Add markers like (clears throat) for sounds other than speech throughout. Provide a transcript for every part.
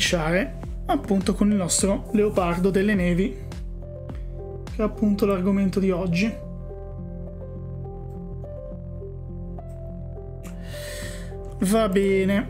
cominciare appunto con il nostro leopardo delle nevi, che è appunto l'argomento di oggi. Va bene,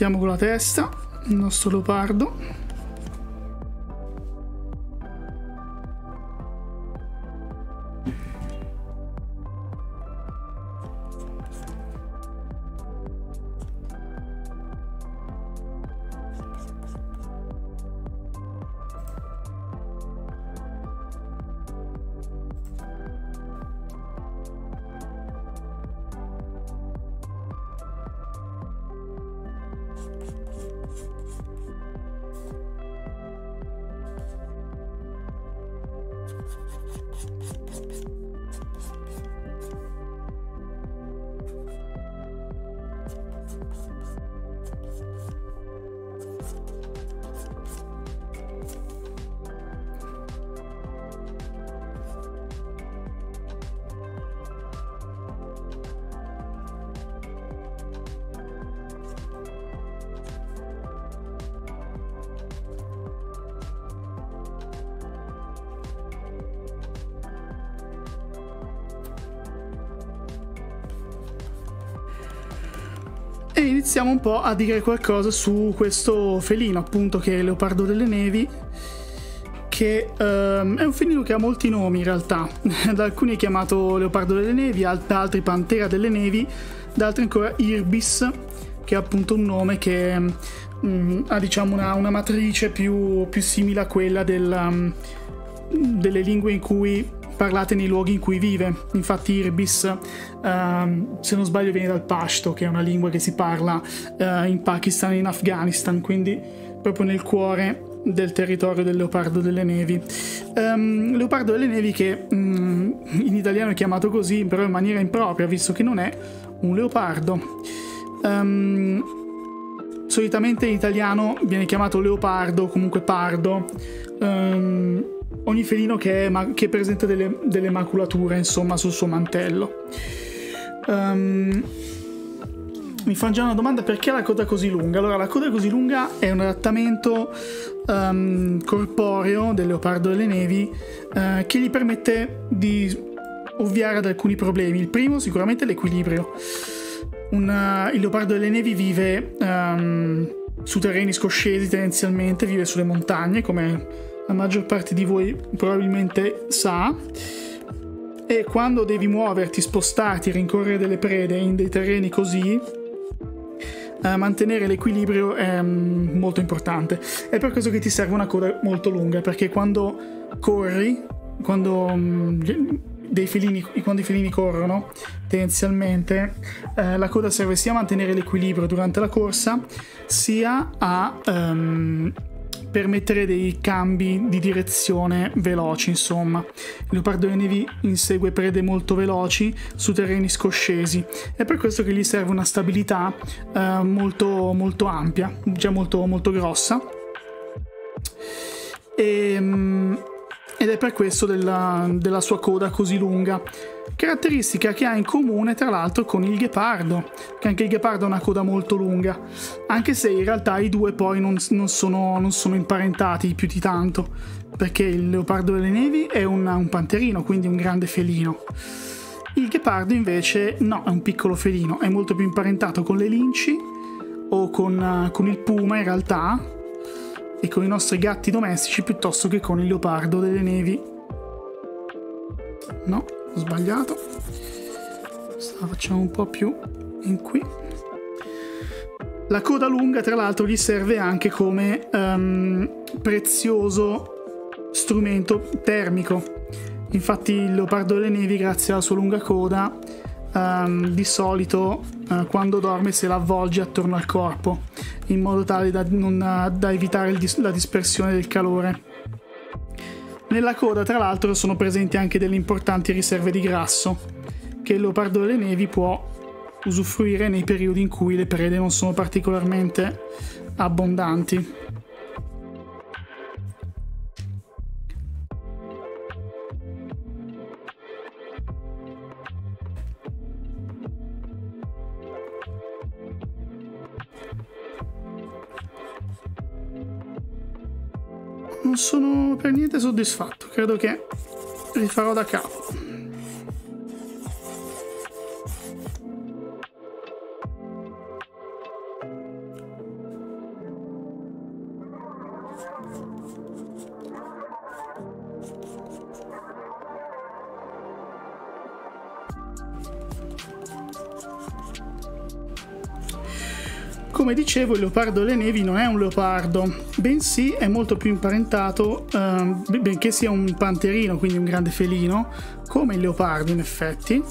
Partiamo con la testa, il nostro leopardo. po' a dire qualcosa su questo felino, appunto, che è Leopardo delle Nevi, che um, è un felino che ha molti nomi in realtà. (laughs) da alcuni è chiamato Leopardo delle Nevi, da altri Pantera delle Nevi, da altri ancora Irbis, che è appunto un nome che um, ha diciamo una, una matrice più, più, simile a quella del, um, delle lingue in cui parlate nei luoghi in cui vive. Infatti Irbis, ehm, se non sbaglio, viene dal Pashto, che è una lingua che si parla eh, in Pakistan e in Afghanistan, quindi proprio nel cuore del territorio del Leopardo delle Nevi. Um, Leopardo delle Nevi che um, in italiano è chiamato così, però in maniera impropria, visto che non è un leopardo. Um, solitamente in italiano viene chiamato leopardo, comunque pardo. Um, ogni felino che, è, che presenta delle, delle, maculature insomma sul suo mantello. Um, mi fanno già una domanda perché la coda così lunga? Allora, la coda così lunga è un adattamento um, corporeo del leopardo delle nevi uh, che gli permette di ovviare ad alcuni problemi. Il primo sicuramente è l'equilibrio. Uh, il leopardo delle nevi vive um, su terreni scoscesi tendenzialmente, vive sulle montagne come la maggior parte di voi probabilmente sa. E quando devi muoverti, spostarti, rincorrere delle prede in dei terreni così, eh, mantenere l'equilibrio è mm, molto importante. È per questo che ti serve una coda molto lunga, perché quando corri, quando mm, Felini, quando i felini corrono, tendenzialmente eh, la coda serve sia a mantenere l'equilibrio durante la corsa, sia a um, permettere dei cambi di direzione veloci, insomma. Il leopardo nevi insegue prede molto veloci su terreni scoscesi. È per questo che gli serve una stabilità eh, molto, molto ampia, già molto, molto grossa. E, ehm, ed è per questo della, della sua coda così lunga. Caratteristica che ha in comune tra l'altro con il ghepardo, che anche il ghepardo ha una coda molto lunga, anche se in realtà i due poi non, non, sono, non sono, imparentati più di tanto, perché il leopardo delle nevi è un, un panterino, quindi un grande felino. Il ghepardo invece no, è un piccolo felino, è molto più imparentato con le linci o con, con il puma in realtà, e con i nostri gatti domestici piuttosto che con il leopardo delle nevi. No, ho sbagliato. La facciamo un po' più in qui. La coda lunga, tra l'altro, gli serve anche come um, prezioso strumento termico. Infatti il leopardo delle nevi, grazie alla sua lunga coda, um, di solito uh, quando dorme se la avvolge attorno al corpo in modo tale da, non, eh, da evitare dis la dispersione del calore. Nella coda tra l'altro sono presenti anche delle importanti riserve di grasso che il leopardo delle nevi può usufruire nei periodi in cui le prede non sono particolarmente abbondanti. non sono per niente soddisfatto. Credo che rifarò da capo. Come dicevo, il leopardo alle nevi non è un leopardo, bensì è molto più imparentato, ehm, benché sia un panterino, quindi un grande felino, come il leopardo in effetti,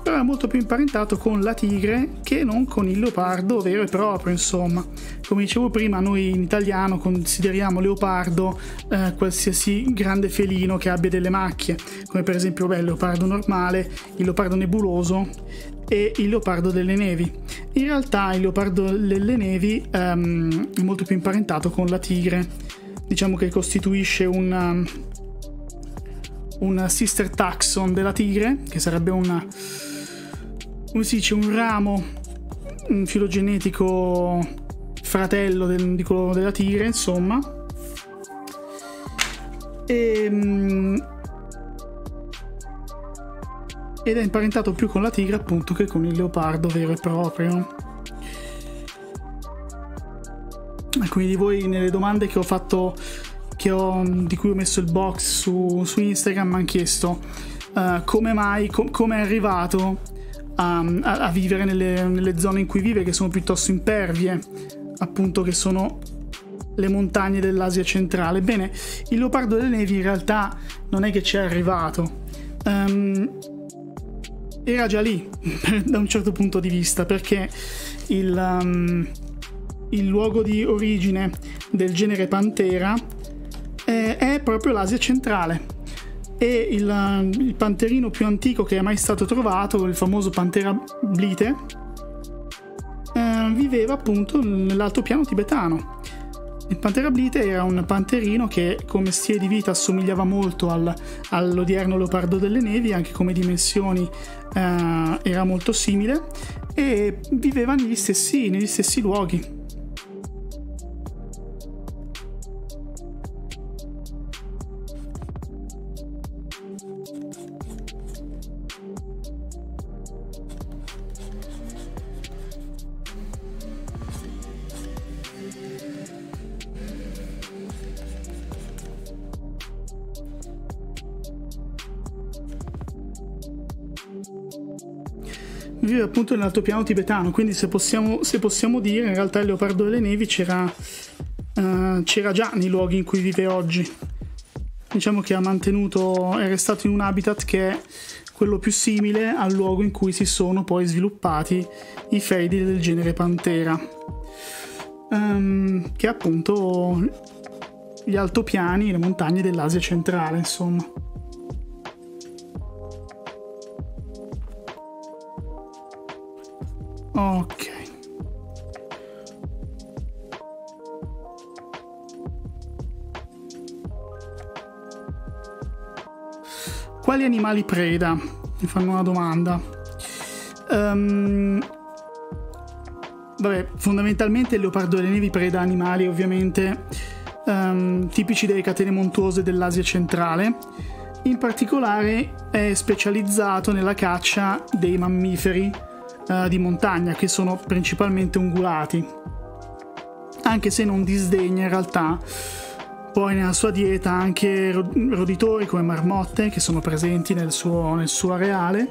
però è molto più imparentato con la tigre che non con il leopardo vero e proprio, insomma. Come dicevo prima, noi in italiano consideriamo leopardo eh, qualsiasi grande felino che abbia delle macchie, come per esempio beh, il leopardo normale, il leopardo nebuloso e il leopardo delle nevi. In realtà il leopardo delle nevi um, è molto più imparentato con la tigre, diciamo che costituisce un, ehm, un sister taxon della tigre, che sarebbe una, come si dice, un ramo un filogenetico fratello del, di quello della tigre, insomma. E, ehm, ed è imparentato più con la tigre appunto che con il leopardo vero e proprio. Alcuni di voi nelle domande che ho fatto, che ho, di cui ho messo il box su, su Instagram, mi hanno chiesto uh, come mai, com come è arrivato a, a, a vivere nelle, nelle zone in cui vive, che sono piuttosto impervie, appunto che sono le montagne dell'Asia centrale. Bene, il leopardo delle nevi in realtà non è che ci è arrivato. Um, era già lì (laughs) da un certo punto di vista perché il, um, il luogo di origine del genere Pantera eh, è proprio l'Asia centrale e il, uh, il, panterino più antico che è mai stato trovato, il famoso Pantera blite, eh, viveva appunto nell'altopiano tibetano. Il Pantera blite era un panterino che come stile di vita assomigliava molto al, all'odierno leopardo delle nevi, anche come dimensioni eh, era molto simile e viveva negli stessi, negli stessi luoghi. vive appunto nell'altopiano tibetano, quindi se possiamo, se possiamo, dire in realtà il leopardo delle nevi c'era, uh, c'era già nei luoghi in cui vive oggi. Diciamo che ha mantenuto, è restato in un habitat che è quello più simile al luogo in cui si sono poi sviluppati i fedi del genere Pantera, um, che è appunto gli altopiani le montagne dell'Asia centrale, insomma. Ok. Quali animali preda? Mi fanno una domanda. Um, vabbè, fondamentalmente il leopardo delle nevi preda animali ovviamente um, tipici delle catene montuose dell'Asia centrale. In particolare è specializzato nella caccia dei mammiferi eh, di montagna che sono principalmente ungulati, anche se non disdegna in realtà poi nella sua dieta anche roditori come marmotte che sono presenti nel suo, nel suo areale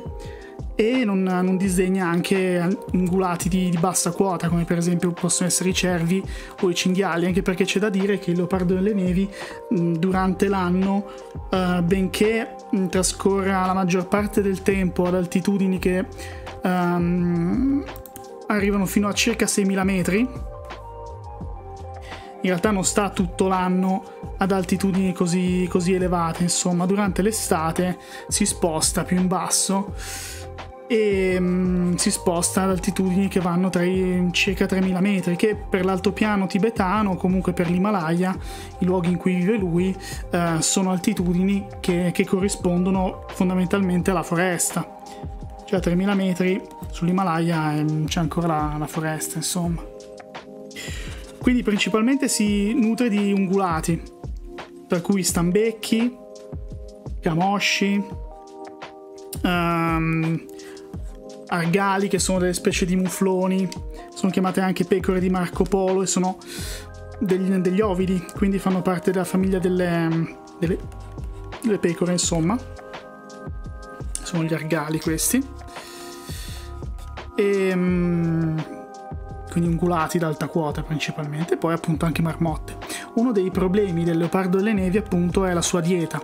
e non, non disdegna anche ungulati di, di, bassa quota come per esempio possono essere i cervi o i cinghiali anche perché c'è da dire che il leopardo delle nevi mh, durante l'anno uh, benché mh, trascorra la maggior parte del tempo ad altitudini che um, arrivano fino a circa 6.000 metri in realtà non sta tutto l'anno ad altitudini così, così elevate, insomma, durante l'estate si sposta più in basso e um, si sposta ad altitudini che vanno tra i circa 3000 metri, che per l'altopiano tibetano, o comunque per l'Himalaya, i luoghi in cui vive lui, uh, sono altitudini che, che, corrispondono fondamentalmente alla foresta. Cioè a 3000 metri sull'Himalaya um, c'è ancora la, la foresta, insomma. Quindi principalmente si nutre di ungulati, tra cui stambecchi, camosci, Um, argali che sono delle specie di mufloni, sono chiamate anche pecore di Marco Polo e sono degli, degli ovidi, quindi fanno parte della famiglia delle, delle, delle pecore insomma. Sono gli argali questi. E, ehm, quindi ungulati d'alta quota principalmente, poi appunto anche marmotte. Uno dei problemi del leopardo delle nevi appunto è la sua dieta,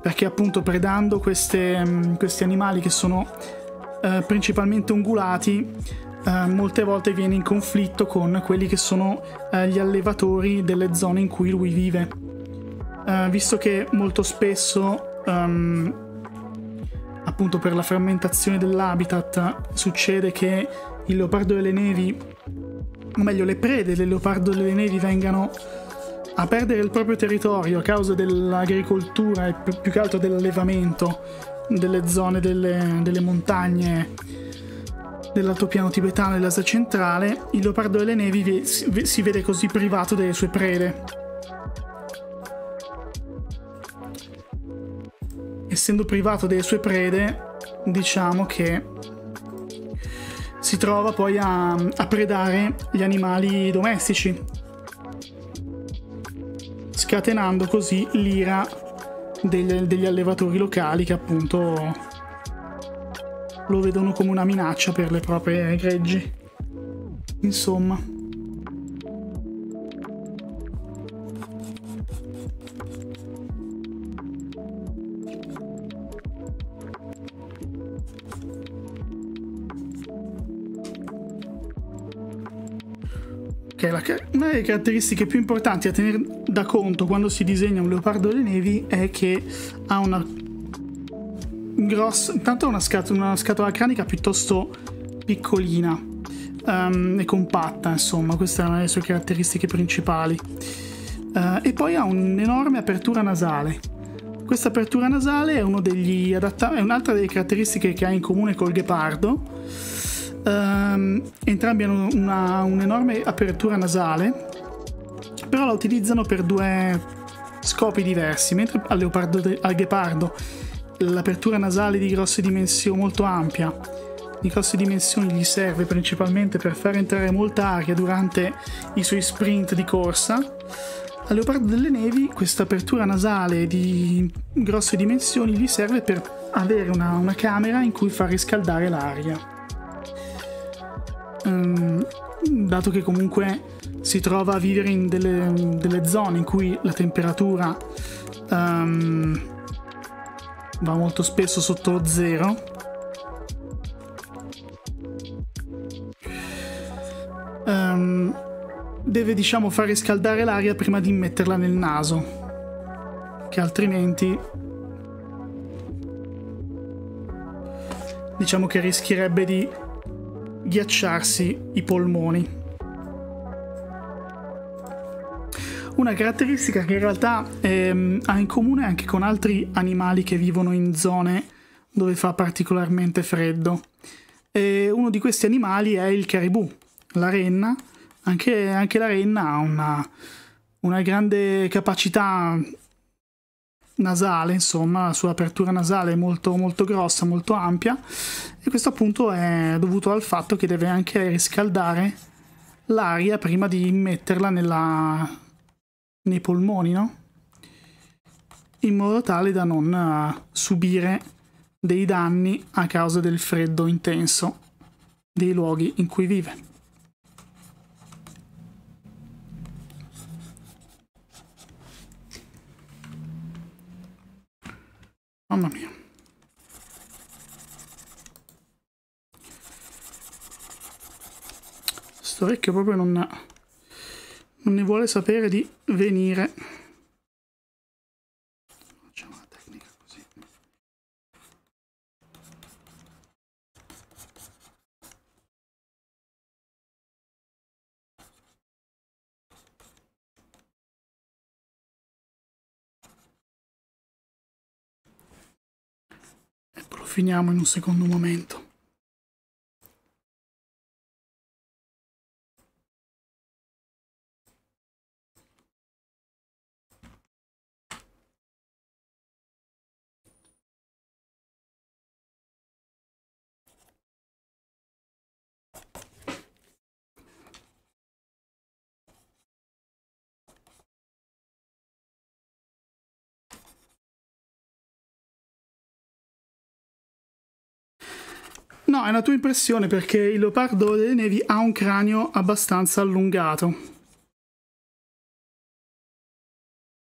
perché appunto predando queste, questi animali che sono eh, principalmente ungulati, eh, molte volte viene in conflitto con quelli che sono eh, gli allevatori delle zone in cui lui vive, eh, visto che molto spesso, um, appunto per la frammentazione dell'habitat, succede che il leopardo delle nevi, o meglio le prede del leopardo delle nevi vengano a perdere il proprio territorio a causa dell'agricoltura e più che altro dell'allevamento delle zone delle, delle montagne dell'altopiano tibetano e dell'Asia centrale, il leopardo delle nevi si vede così privato delle sue prede. Essendo privato delle sue prede, diciamo che si trova poi a, a predare gli animali domestici, scatenando così l'ira degli, degli allevatori locali che appunto lo vedono come una minaccia per le proprie greggi. Insomma. che è la, una delle caratteristiche più importanti a tenere da conto quando si disegna un leopardo delle nevi è che ha una grossa, intanto una, scat una scatola cranica piuttosto piccolina um, e compatta, insomma, questa è una delle sue caratteristiche principali. Uh, e poi ha un'enorme apertura nasale. Questa apertura nasale è, è un'altra delle caratteristiche che ha in comune col ghepardo Um, entrambi hanno una, un'enorme apertura nasale, però la utilizzano per due scopi diversi. Mentre al, leopardo, al ghepardo l'apertura nasale di grosse dimensioni, molto ampia, di grosse dimensioni, gli serve principalmente per far entrare molta aria durante i suoi sprint di corsa. Al leopardo delle nevi questa apertura nasale di grosse dimensioni gli serve per avere una, una camera in cui far riscaldare l'aria um, dato che comunque si trova a vivere in delle, delle zone in cui la temperatura um, va molto spesso sotto lo zero, um, deve diciamo far riscaldare l'aria prima di metterla nel naso, che altrimenti diciamo che rischierebbe di ghiacciarsi i polmoni. Una caratteristica che in realtà ehm, ha in comune anche con altri animali che vivono in zone dove fa particolarmente freddo. E uno di questi animali è il caribou, la renna. Anche, anche la renna ha una, una grande capacità nasale, insomma, la sua apertura nasale è molto, molto grossa, molto ampia e questo appunto è dovuto al fatto che deve anche riscaldare l'aria prima di metterla nella, nei polmoni, no? In modo tale da non eh, subire dei danni a causa del freddo intenso dei luoghi in cui vive. Mamma mia. Sto vecchio proprio non, non ne vuole sapere di venire. finiamo in un secondo momento è una tua impressione perché il leopardo delle nevi ha un cranio abbastanza allungato.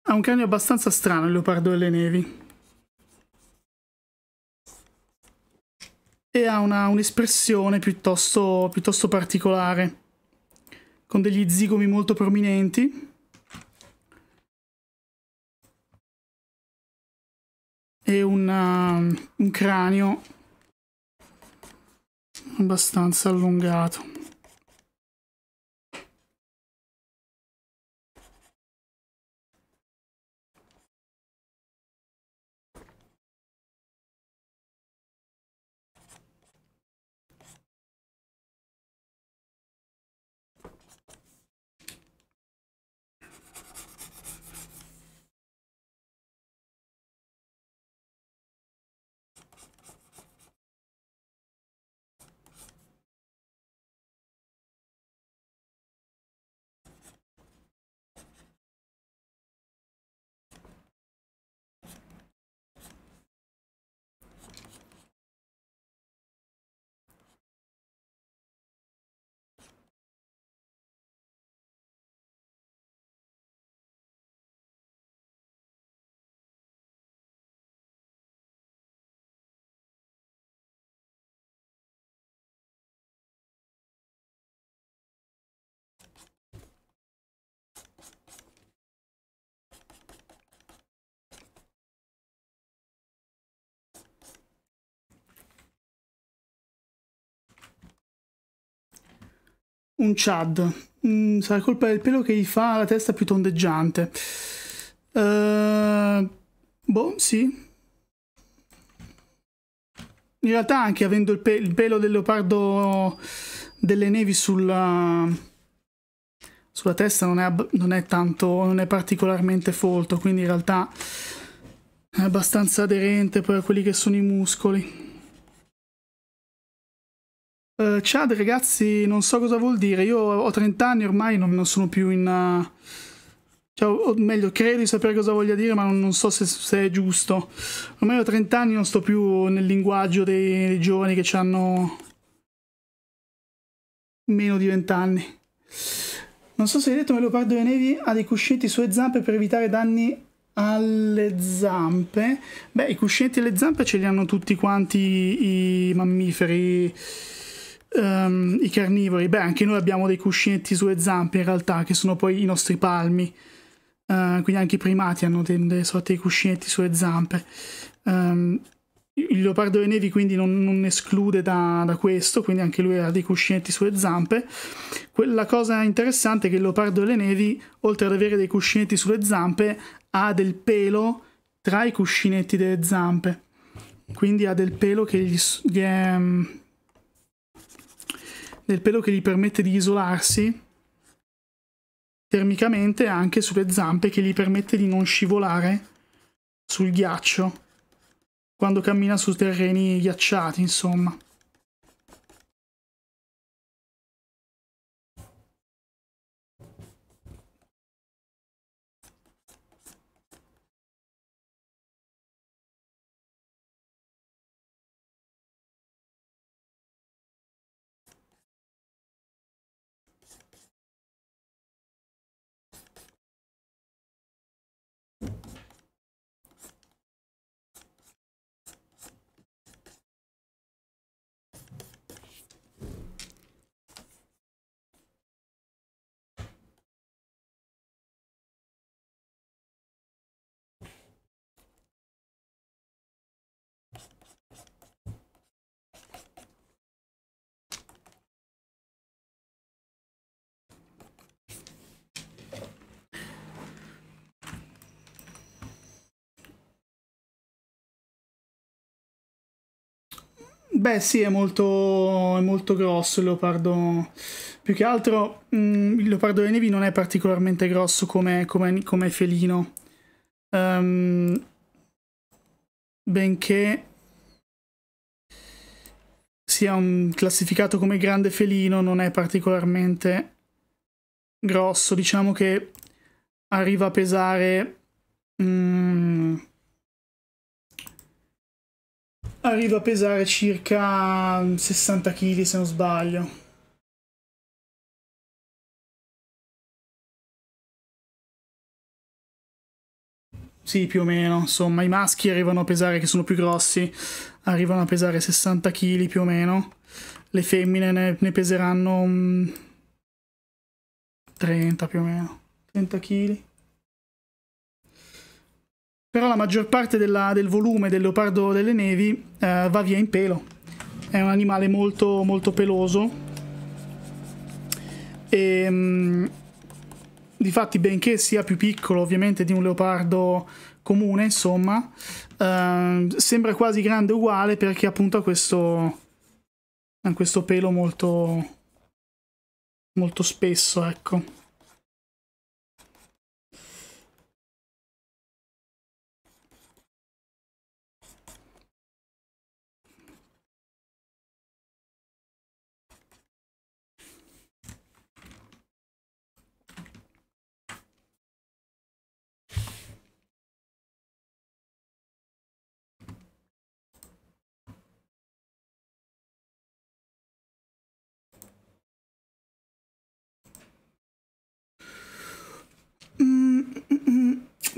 Ha un cranio abbastanza strano il leopardo delle nevi. E ha un'espressione piuttosto, piuttosto particolare, con degli zigomi molto prominenti. E una, um, un cranio abbastanza allungato un Chad. Mm, sarà colpa del pelo che gli fa la testa più tondeggiante. Uh, boh, sì. In realtà anche avendo il, pe il pelo del leopardo delle nevi sulla, sulla testa non è, non è tanto, non è particolarmente folto, quindi in realtà è abbastanza aderente poi a quelli che sono i muscoli. Uh, Chad, ragazzi, non so cosa vuol dire. Io ho 30 anni ormai, non, non sono più in. Uh... Cioè, o meglio, credo di sapere cosa voglia dire, ma non, non so se, se, è giusto. Ormai ho 30 anni, non sto più nel linguaggio dei, dei giovani che hanno meno di 20 anni. Non so se hai detto, ma il leopardo delle nevi ha dei cuscetti sulle zampe per evitare danni alle zampe. Beh, i cuscetti alle zampe ce li hanno tutti quanti i mammiferi um, i carnivori, beh anche noi abbiamo dei cuscinetti sulle zampe in realtà che sono poi i nostri palmi, uh, quindi anche i primati hanno delle sorte di cuscinetti sulle zampe. Um, il leopardo delle nevi quindi non, non esclude da, da, questo, quindi anche lui ha dei cuscinetti sulle zampe. La cosa interessante è che il leopardo delle nevi, oltre ad avere dei cuscinetti sulle zampe, ha del pelo tra i cuscinetti delle zampe. Quindi ha del pelo che gli, gli è del pelo che gli permette di isolarsi termicamente anche sulle zampe che gli permette di non scivolare sul ghiaccio quando cammina su terreni ghiacciati, insomma. Beh sì, è molto, è molto grosso il leopardo. Più che altro mh, mm, il leopardo delle nevi non è particolarmente grosso come, come, come felino. Um, benché sia un, classificato come grande felino, non è particolarmente grosso. Diciamo che arriva a pesare... Mh, mm, arrivo a pesare circa 60 kg se non sbaglio. Sì, più o meno, insomma, i maschi arrivano a pesare, che sono più grossi, arrivano a pesare 60 kg più o meno, le femmine ne, ne peseranno 30 più o meno, 30 kg. Però la maggior parte della, del volume del leopardo delle nevi eh, va via in pelo. È un animale molto, molto peloso. E, ehm, di fatti benché sia più piccolo ovviamente di un leopardo comune, insomma, eh, sembra quasi grande uguale perché appunto ha questo, ha questo pelo molto, molto spesso, ecco.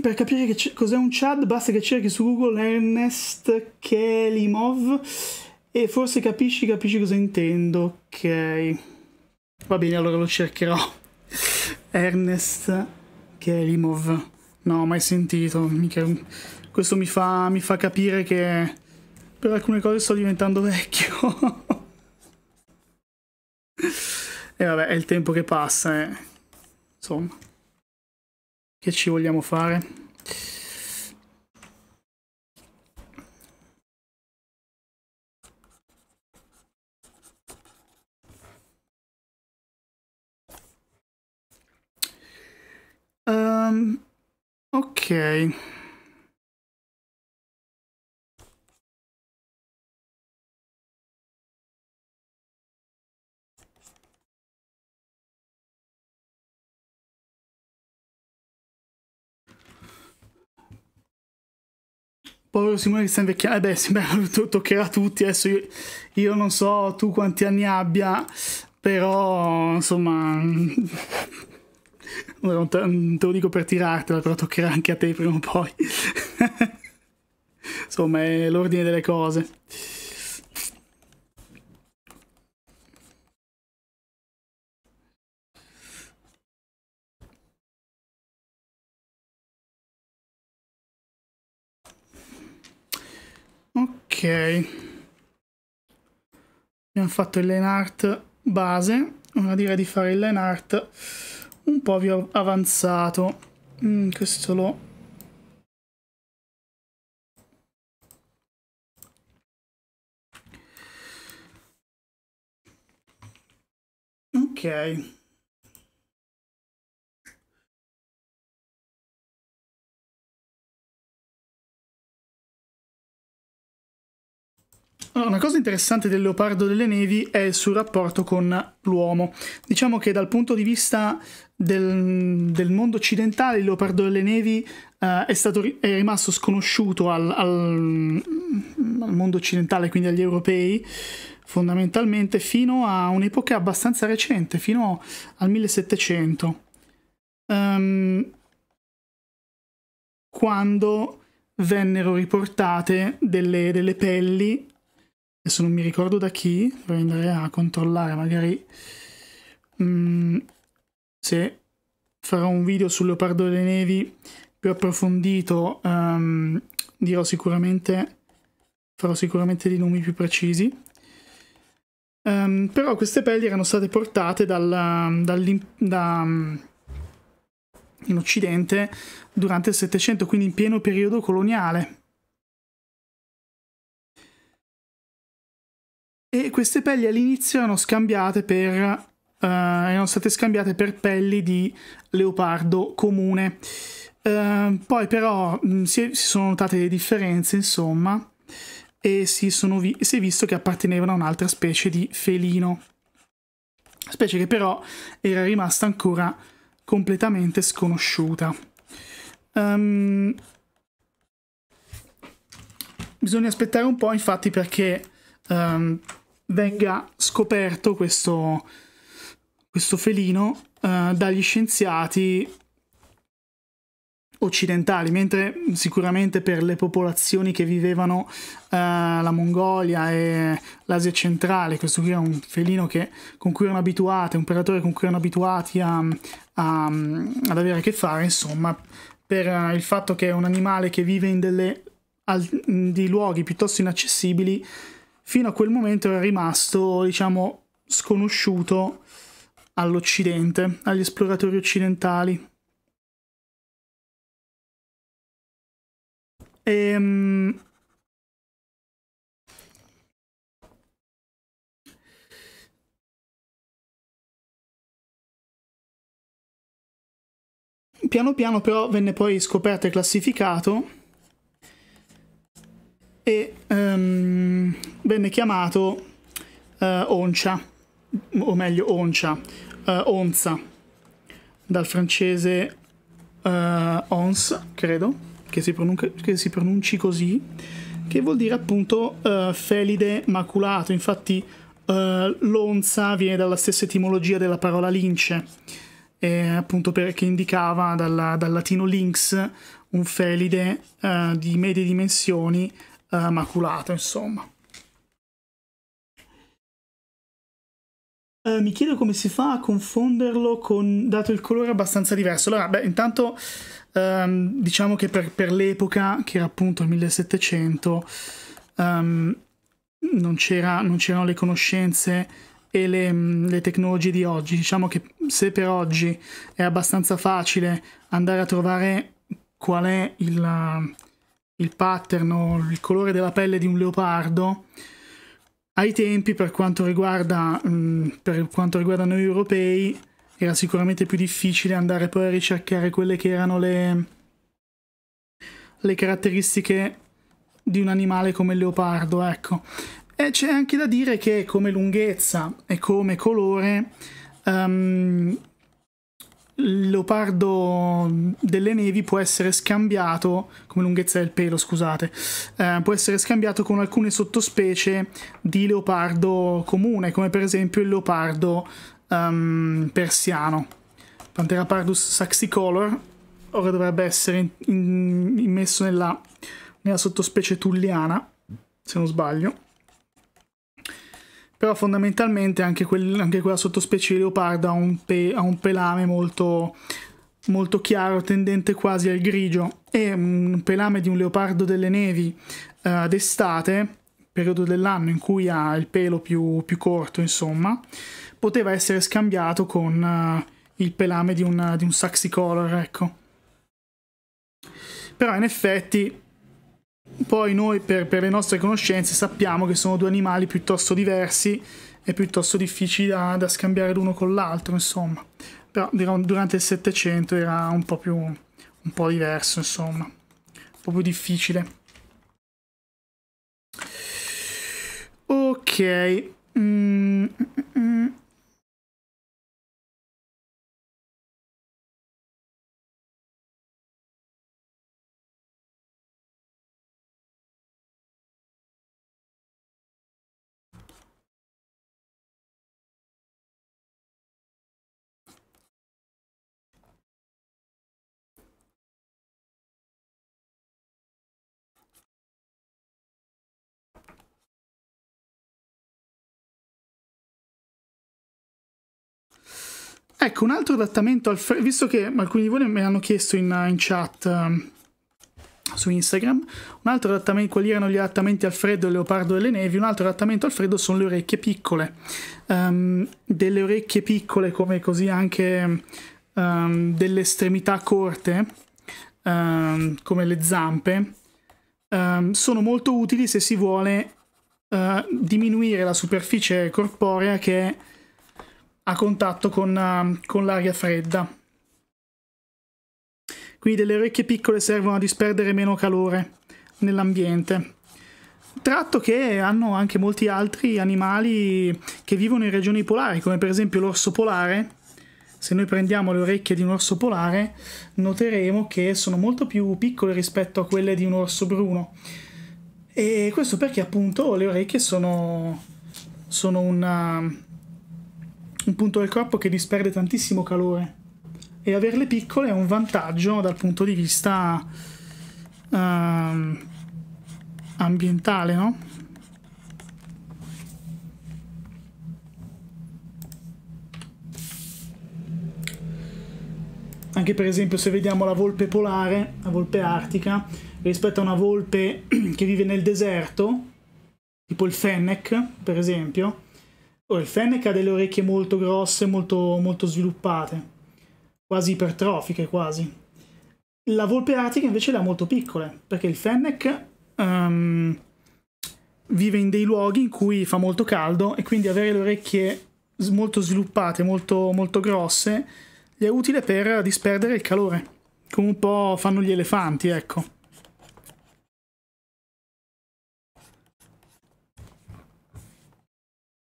per capire che cos'è un Chad basta che cerchi su Google Ernest Kelimov e forse capisci, capisci cosa intendo. Ok. Va bene, allora lo cercherò. (laughs) Ernest Kelimov. No, mai sentito. Mica... Questo mi fa, mi fa capire che per alcune cose sto diventando vecchio. (laughs) e vabbè, è il tempo che passa, eh. Insomma. Che ci vogliamo fare? Um, ok. Povero Simone che sta invecchiando. Eh beh, sì, (laughs) beh, toccherà a tutti. Adesso io, io non so tu quanti anni abbia, però insomma... (laughs) Non te, te, lo dico per tirartela, però toccherà anche a te prima o poi. (laughs) Insomma, è l'ordine delle cose. Ok. Abbiamo fatto il line art base. Ora direi di fare il line art un po' più avanzato. Mm, questo lo... Ok. Una cosa interessante del leopardo delle nevi è il suo rapporto con l'uomo. Diciamo che dal punto di vista del, del mondo occidentale il leopardo delle nevi eh, è, stato, è, rimasto sconosciuto al, al, al mondo occidentale, quindi agli europei, fondamentalmente fino a un'epoca abbastanza recente, fino al 1700. Um, ehm, quando vennero riportate delle, delle pelli adesso non mi ricordo da chi, dovrei andare a controllare magari um, se farò un video sul leopardo delle nevi più approfondito, um, dirò sicuramente, farò sicuramente dei nomi più precisi. Um, però queste pelli erano state portate dalla, dall da, um, in Occidente durante il Settecento, quindi in pieno periodo coloniale, e queste pelli all'inizio erano scambiate per uh, erano state scambiate per pelli di leopardo comune. Uh, poi però mh, mm, si, è, si, sono notate le differenze, insomma, e si, vi si è visto che appartenevano a un'altra specie di felino, specie che però era rimasta ancora completamente sconosciuta. Um, bisogna aspettare un po', infatti, perché um, venga scoperto questo, questo felino eh, dagli scienziati occidentali, mentre sicuramente per le popolazioni che vivevano eh, la Mongolia e l'Asia centrale, questo qui era un felino che, con cui erano abituati, un predatore con cui erano abituati a, a, ad avere a che fare, insomma, per eh, il fatto che è un animale che vive in delle, al, di luoghi piuttosto inaccessibili, fino a quel momento era rimasto, diciamo, sconosciuto all'Occidente, agli esploratori occidentali. E, ehm, Piano piano però venne poi scoperto e classificato e um, venne chiamato uh, Oncia, o meglio Oncia, uh, Onza, dal francese uh, Ons, credo, che si, che si, pronunci così, che vuol dire appunto uh, felide maculato, infatti l'onza viene dalla stessa etimologia della parola lince, eh, appunto perché indicava dalla, dal latino lynx un felide di medie dimensioni eh, maculato, insomma. Uh, mi chiedo come si fa a confonderlo con, dato il colore abbastanza diverso. Allora, beh, intanto um, diciamo che per, per l'epoca, che era appunto il 1700, um, ehm, non, c'erano le conoscenze e le, mm, le, tecnologie di oggi. Diciamo che se per oggi è abbastanza facile andare a trovare qual è il, il pattern il colore della pelle di un leopardo. Ai tempi, per quanto riguarda, mh, mm, per quanto riguarda noi europei, era sicuramente più difficile andare poi a ricercare quelle che erano le, le caratteristiche di un animale come il leopardo, ecco. E c'è anche da dire che come lunghezza e come colore um, il leopardo delle nevi può essere scambiato come lunghezza del pelo scusate eh, può essere scambiato con alcune sottospecie di leopardo comune come per esempio il leopardo um, persiano Pantera pardus saxicolor ora dovrebbe essere immesso nella, nella sottospecie tulliana se non sbaglio però fondamentalmente anche, quel, anche quella sottospecie leopardo ha un, pe, ha un pelame molto, molto, chiaro, tendente quasi al grigio. E mm, un pelame di un leopardo delle nevi eh, d'estate, periodo dell'anno in cui ha il pelo più, più corto, insomma, poteva essere scambiato con uh, il pelame di un, di un saxicolor, ecco. Però in effetti poi noi per, per le nostre conoscenze sappiamo che sono due animali piuttosto diversi e piuttosto difficili da, da scambiare l'uno con l'altro, insomma. Però durante il Settecento era un po' più un po' diverso, insomma, un po' più difficile. Ok. Mm, mm, mm, mm. Ecco, un altro adattamento al fre- visto che alcuni di voi me l'hanno chiesto in, in chat um, su Instagram, un altro adattamento, quali erano gli adattamenti al freddo del leopardo e delle nevi, un altro adattamento al freddo sono le orecchie piccole, um, delle orecchie piccole come così anche um, delle estremità corte, come le zampe, sono molto utili se si vuole uh, diminuire la superficie corporea che è a contatto con, uh, con l'aria fredda. Quindi delle orecchie piccole servono a disperdere meno calore nell'ambiente. Tratto che hanno anche molti altri animali che vivono in regioni polari, come per esempio l'orso polare. Se noi prendiamo le orecchie di un orso polare, noteremo che sono molto più piccole rispetto a quelle di un orso bruno. E questo perché appunto le orecchie sono, sono una, ehm, un punto del corpo che disperde tantissimo calore e averle piccole è un vantaggio dal punto di vista uh, ambientale, no? Anche per esempio se vediamo la volpe polare, la volpe artica, rispetto a una volpe (clears throat) che vive nel deserto, tipo il fennec per esempio, Oh, il Fennec ha delle orecchie molto grosse, molto, molto sviluppate, quasi ipertrofiche quasi. La volpe artica invece le ha molto piccole, perché il Fennec um, vive in dei luoghi in cui fa molto caldo e quindi avere le orecchie molto sviluppate, molto, molto grosse, gli è utile per disperdere il calore, come un po' fanno gli elefanti, ecco.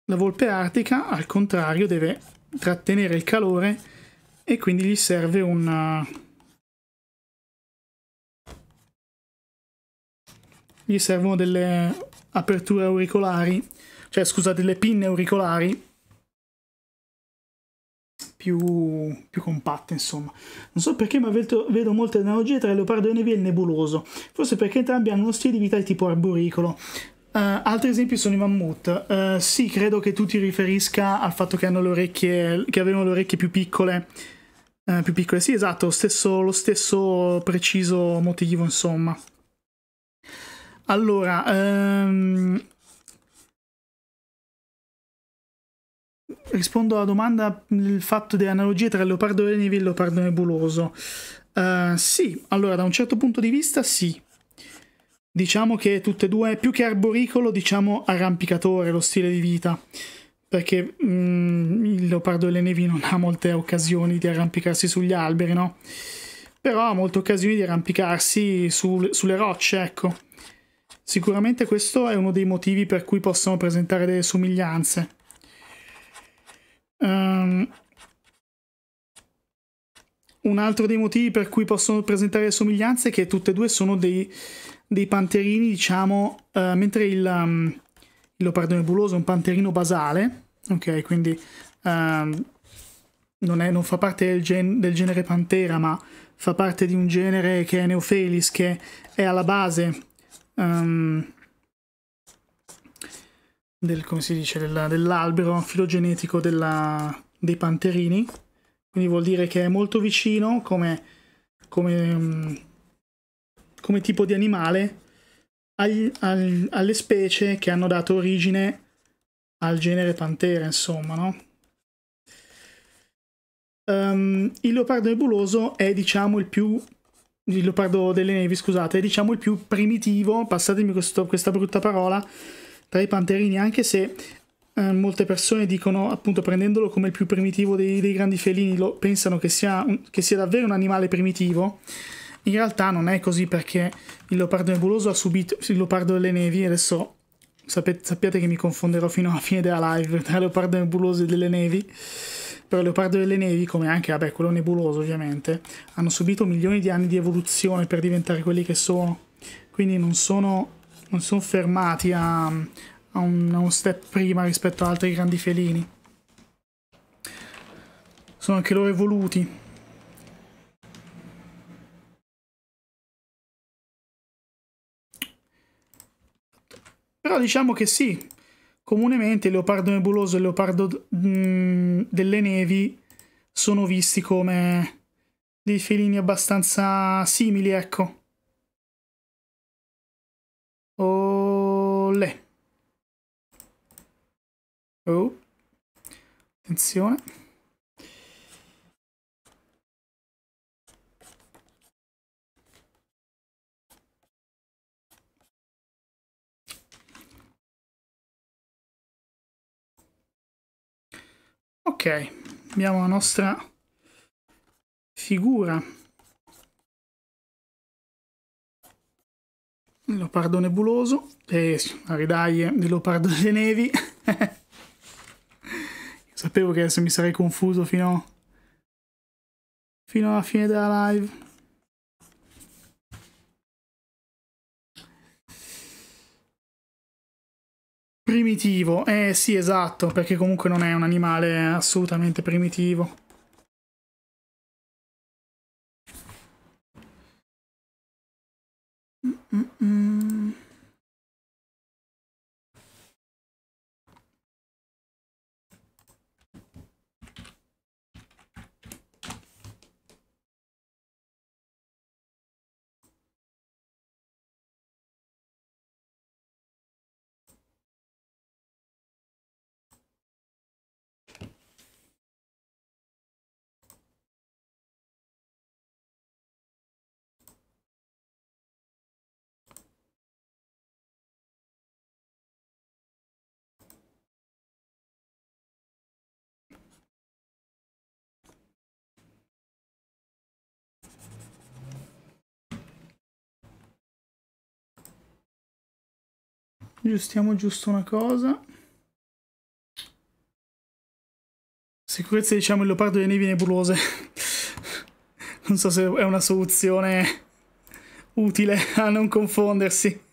La volpe artica, al contrario, deve trattenere il calore e quindi gli serve una... Eh, gli servono delle aperture auricolari, cioè scusa, delle pinne auricolari più, più compatte, insomma. Non so perché, ma vedo, vedo molte analogie tra il leopardo e il nebuloso, forse perché entrambi hanno uno stile di vita di tipo arboricolo. Uh, altri esempi sono i mammut. Uh, sì, credo che tu ti riferisca al fatto che, hanno le orecchie, che avevano le orecchie più piccole. Uh, più piccole, sì, esatto, stesso, lo stesso preciso motivo, insomma. Allora, um, rispondo alla domanda il fatto delle analogie tra il leopardo renivi e il leopardo nebuloso. sì, allora, da un certo punto di vista, sì diciamo che tutte e due, più che arboricolo, diciamo arrampicatore lo stile di vita, perché mm, il leopardo delle nevi non ha molte occasioni di arrampicarsi sugli alberi, no? Però ha molte occasioni di arrampicarsi sul, sulle rocce, ecco. Sicuramente questo è uno dei motivi per cui possono presentare delle somiglianze. Um, un altro dei motivi per cui possono presentare somiglianze è che tutte e due sono dei, dei panterini, diciamo, uh, mentre il, um, il leopardo nebuloso è un panterino basale, ok, quindi um, non, è, non, fa parte del, gen del, genere Pantera, ma fa parte di un genere che è Neofelis, che è alla base um, del, come si dice, dell'albero filogenetico della, dei panterini, quindi vuol dire che è molto vicino come... come mm, come tipo di animale agli, al, alle specie che hanno dato origine al genere Pantera, insomma, no? Um, il leopardo nebuloso è, diciamo, il più... Il leopardo delle nevi, scusate, è, diciamo, il più primitivo, passatemi questo, questa brutta parola, tra i panterini, anche se eh, molte persone dicono, appunto prendendolo come il più primitivo dei, dei grandi felini, lo, pensano che sia, un, che sia davvero un animale primitivo, in realtà non è così perché il leopardo nebuloso ha subito il leopardo delle nevi e adesso sapete, sappiate che mi confonderò fino alla fine della live tra leopardo nebuloso e delle nevi. Però il leopardo delle nevi, come anche vabbè, quello nebuloso ovviamente, hanno subito milioni di anni di evoluzione per diventare quelli che sono. Quindi non sono, non sono fermati a, a, un, a uno step prima rispetto ad altri grandi felini. Sono anche loro evoluti. Però diciamo che sì, comunemente il leopardo nebuloso e il leopardo mh, mm, delle nevi sono visti come dei felini abbastanza simili, ecco. Olè. Oh. Attenzione. Ok, abbiamo la nostra figura. leopardo nebuloso e la ridaglie eh, del leopardo delle nevi. (laughs) Sapevo che adesso mi sarei confuso fino, fino alla fine della live. primitivo. Eh sì, esatto, perché comunque non è un animale assolutamente primitivo. aggiustiamo giusto una cosa sicurezza diciamo il leopardo delle nevi nebulose (laughs) non so se è una soluzione utile a non confondersi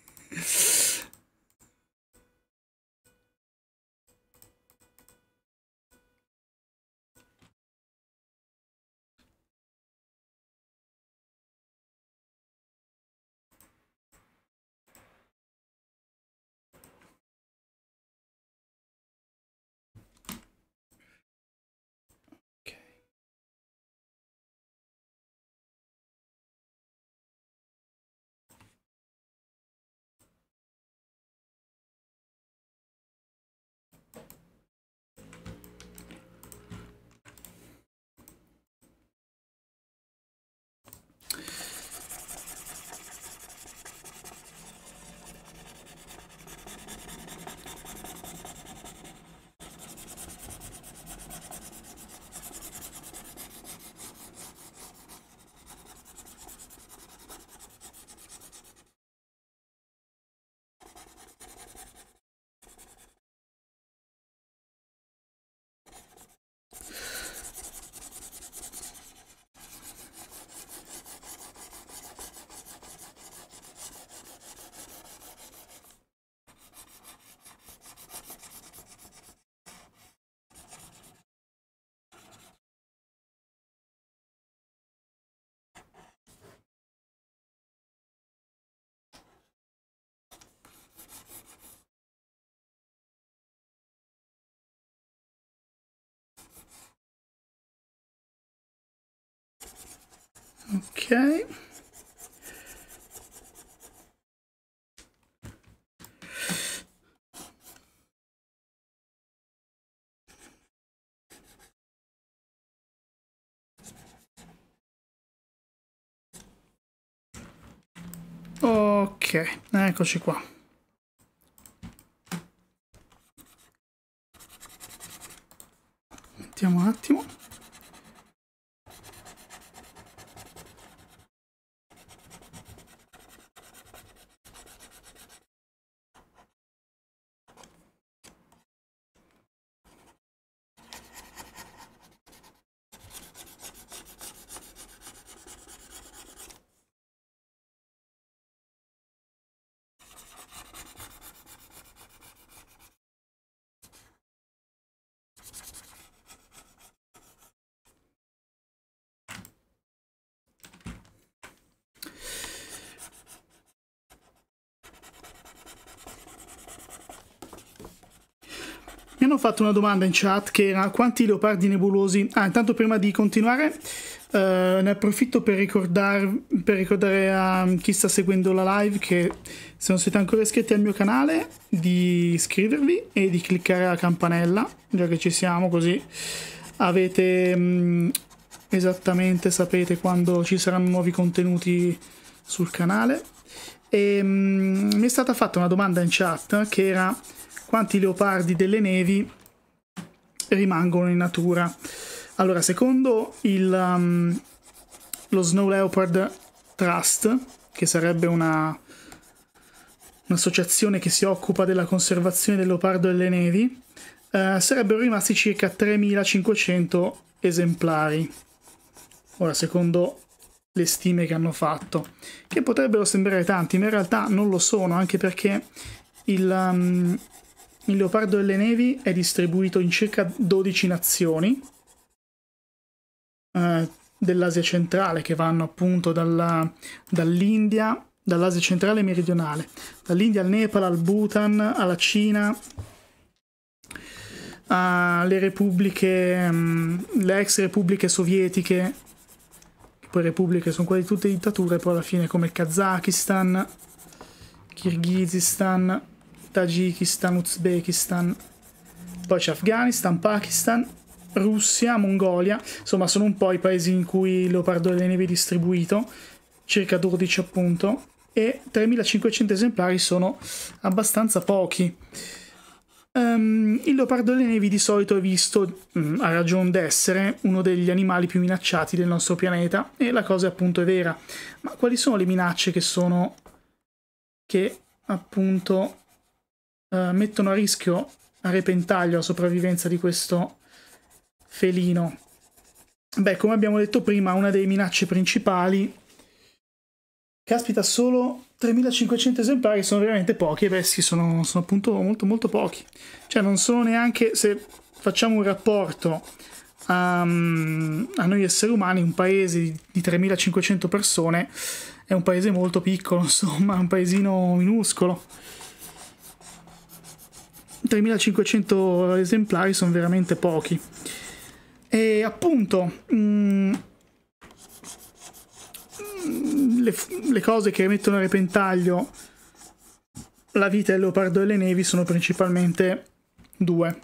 Ok. Ok, eccoci qua. Mettiamo un attimo. fatto una domanda in chat che era quanti leopardi nebulosi... Ah, intanto prima di continuare uh, ne approfitto per, ricordar... per ricordare a chi sta seguendo la live che se non siete ancora iscritti al mio canale di iscrivervi e di cliccare la campanella, già che ci siamo così avete mh, mm, esattamente, sapete quando ci saranno nuovi contenuti sul canale. E, mh, mm, mi è stata fatta una domanda in chat che era quanti leopardi delle nevi rimangono in natura. Allora, secondo il, um, lo Snow Leopard Trust, che sarebbe una, un'associazione che si occupa della conservazione del leopardo delle nevi, eh, sarebbero rimasti circa 3500 esemplari. Ora, secondo le stime che hanno fatto, che potrebbero sembrare tanti, ma in realtà non lo sono, anche perché il, um, il Leopardo delle Nevi è distribuito in circa 12 nazioni eh, dell'Asia centrale, che vanno appunto dall'India, dall dall'Asia centrale e meridionale, dall'India al Nepal, al Bhutan, alla Cina, alle repubbliche, mh, mm, le ex repubbliche sovietiche, che poi repubbliche sono quasi tutte dittature, poi alla fine come Kazakistan, Kirghizistan, Tagikistan, Uzbekistan, poi c'è Afghanistan, Pakistan, Russia, Mongolia, insomma sono un po' i paesi in cui il Leopardo delle Nevi è distribuito, circa 12 appunto, e 3500 esemplari sono abbastanza pochi. Um, il leopardo delle nevi di solito è visto, um, mm, a ragion d'essere, uno degli animali più minacciati del nostro pianeta e la cosa appunto è vera. Ma quali sono le minacce che sono... che appunto eh, mettono a rischio, a repentaglio la sopravvivenza di questo felino. Beh, come abbiamo detto prima, una delle minacce principali. Caspita, solo 3500 esemplari sono veramente pochi. beh, sì, sono, sono appunto molto, molto pochi. Cioè, non sono neanche. Se facciamo un rapporto a, mm, a noi esseri umani, un paese di, di 3500 persone è un paese molto piccolo, (laughs) insomma, un paesino minuscolo. 3500 esemplari sono veramente pochi. E appunto, mh, mm, mm, le, le, cose che mettono a repentaglio la vita del leopardo e le nevi sono principalmente due.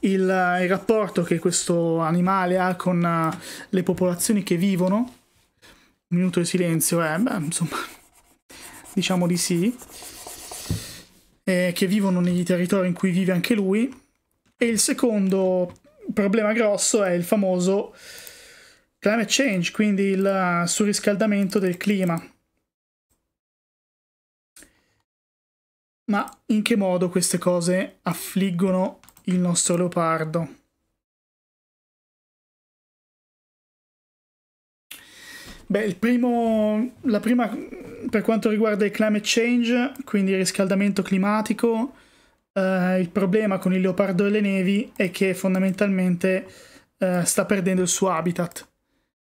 Il, eh, il rapporto che questo animale ha con eh, le popolazioni che vivono, un minuto di silenzio, eh, beh, insomma, (laughs) diciamo di sì, eh, che vivono negli territori in cui vive anche lui. E il secondo problema grosso è il famoso climate change, quindi il surriscaldamento del clima. Ma in che modo queste cose affliggono il nostro leopardo? Beh, primo, la prima per quanto riguarda il climate change, quindi il riscaldamento climatico, eh, il problema con il leopardo e le nevi è che fondamentalmente eh, sta perdendo il suo habitat.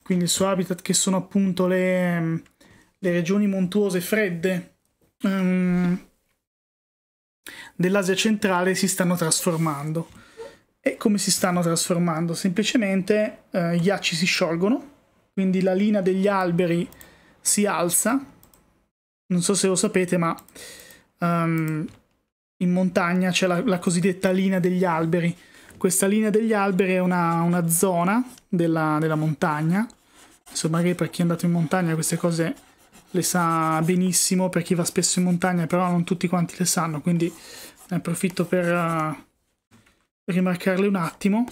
Quindi il suo habitat che sono appunto le, le regioni montuose fredde um, dell'Asia centrale si stanno trasformando. E come si stanno trasformando? Semplicemente eh, gli acci si sciolgono quindi la linea degli alberi si alza. Non so se lo sapete, ma um, in montagna c'è la, la, cosiddetta linea degli alberi. Questa linea degli alberi è una, una zona della, della montagna. Insomma, magari per chi è andato in montagna queste cose le sa benissimo, per chi va spesso in montagna, però non tutti quanti le sanno, quindi ne approfitto per... Uh, rimarcarle un attimo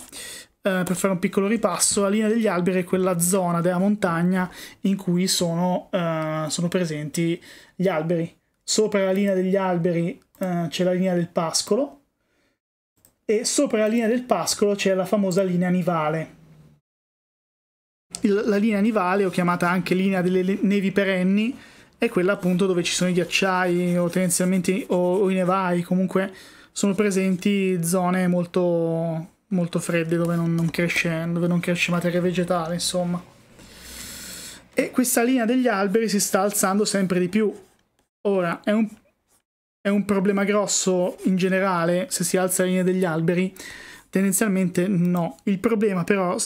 eh, per fare un piccolo ripasso, la linea degli alberi è quella zona della montagna in cui sono, eh, sono presenti gli alberi. Sopra la linea degli alberi eh, c'è la linea del pascolo e sopra la linea del pascolo c'è la famosa linea nivale. Il, la linea nivale, o chiamata anche linea delle nevi perenni, è quella appunto dove ci sono i ghiacciai o tendenzialmente o, o i nevai, comunque sono presenti zone molto molto freddi dove non, non cresce, dove non cresce materia vegetale, insomma. E questa linea degli alberi si sta alzando sempre di più. Ora, è un, è un problema grosso in generale se si alza la linea degli alberi? Tendenzialmente no. Il problema però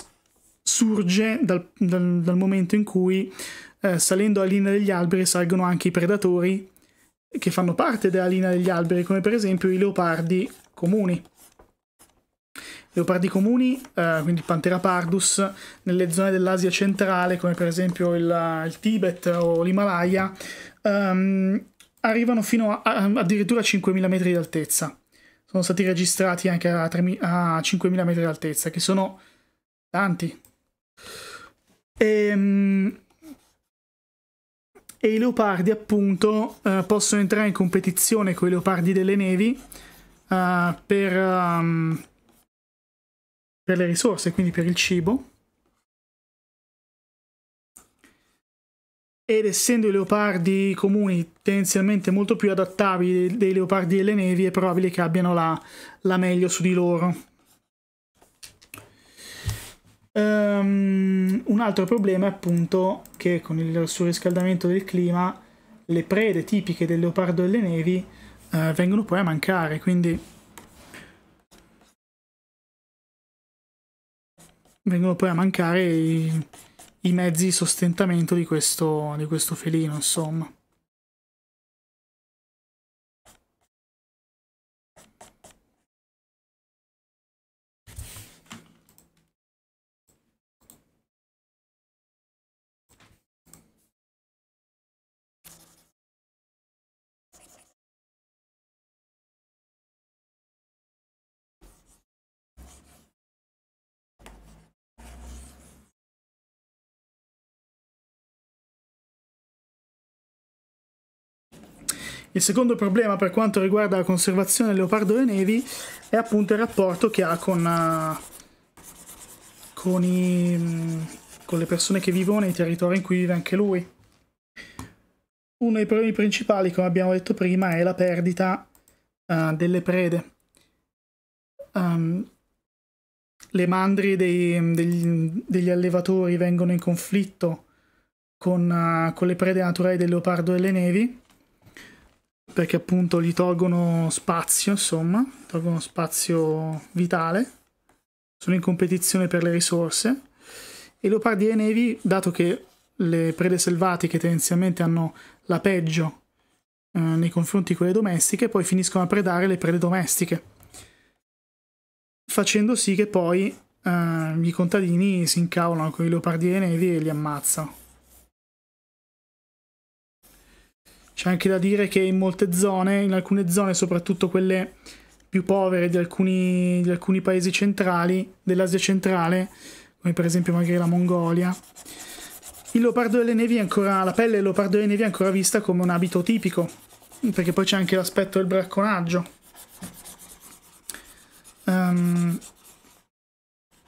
surge dal, dal, dal momento in cui eh, salendo la linea degli alberi salgono anche i predatori che fanno parte della linea degli alberi, come per esempio i leopardi comuni leopardi comuni, eh, quindi Pantera pardus, nelle zone dell'Asia centrale, come per esempio il, eh, il Tibet o l'Himalaya, ehm, arrivano fino a, a addirittura a 5.000 metri di altezza. Sono stati registrati anche a, 3, a 5.000 metri di altezza, che sono tanti. E, ehm, e i leopardi, appunto, eh, possono entrare in competizione con i leopardi delle nevi eh, per... Um, per le risorse, quindi per il cibo. Ed essendo i leopardi comuni tendenzialmente molto più adattabili dei leopardi e le nevi, è probabile che abbiano la, la meglio su di loro. Um, un altro problema è appunto che con il surriscaldamento del clima le prede tipiche del leopardo e delle nevi uh, vengono poi a mancare, quindi vengono poi a mancare i, i mezzi di sostentamento di questo, di questo felino, insomma. Il secondo problema per quanto riguarda la conservazione del leopardo dei nevi è appunto il rapporto che ha con, eh, con, i, mm, con le persone che vivono nei territori in cui vive anche lui. Uno dei problemi principali, come abbiamo detto prima, è la perdita uh, delle prede. Um, le mandrie dei, degli, degli, allevatori vengono in conflitto con, uh, con le prede naturali del leopardo delle nevi perché appunto gli tolgono spazio, insomma, tolgono spazio vitale, sono in competizione per le risorse e Leopardi e Nevi, dato che le prede selvatiche tendenzialmente hanno la peggio eh, nei confronti di quelle domestiche, poi finiscono a predare le prede domestiche, facendo sì che poi eh, i contadini si incavolano con i Leopardi e Nevi e li ammazzano. C'è anche da dire che in molte zone, in alcune zone, soprattutto quelle più povere di alcuni, di alcuni paesi centrali, dell'Asia centrale, come per esempio magari la Mongolia, il leopardo delle nevi è ancora, la pelle del leopardo delle nevi è ancora vista come un abito tipico, perché poi c'è anche l'aspetto del bracconaggio. Um,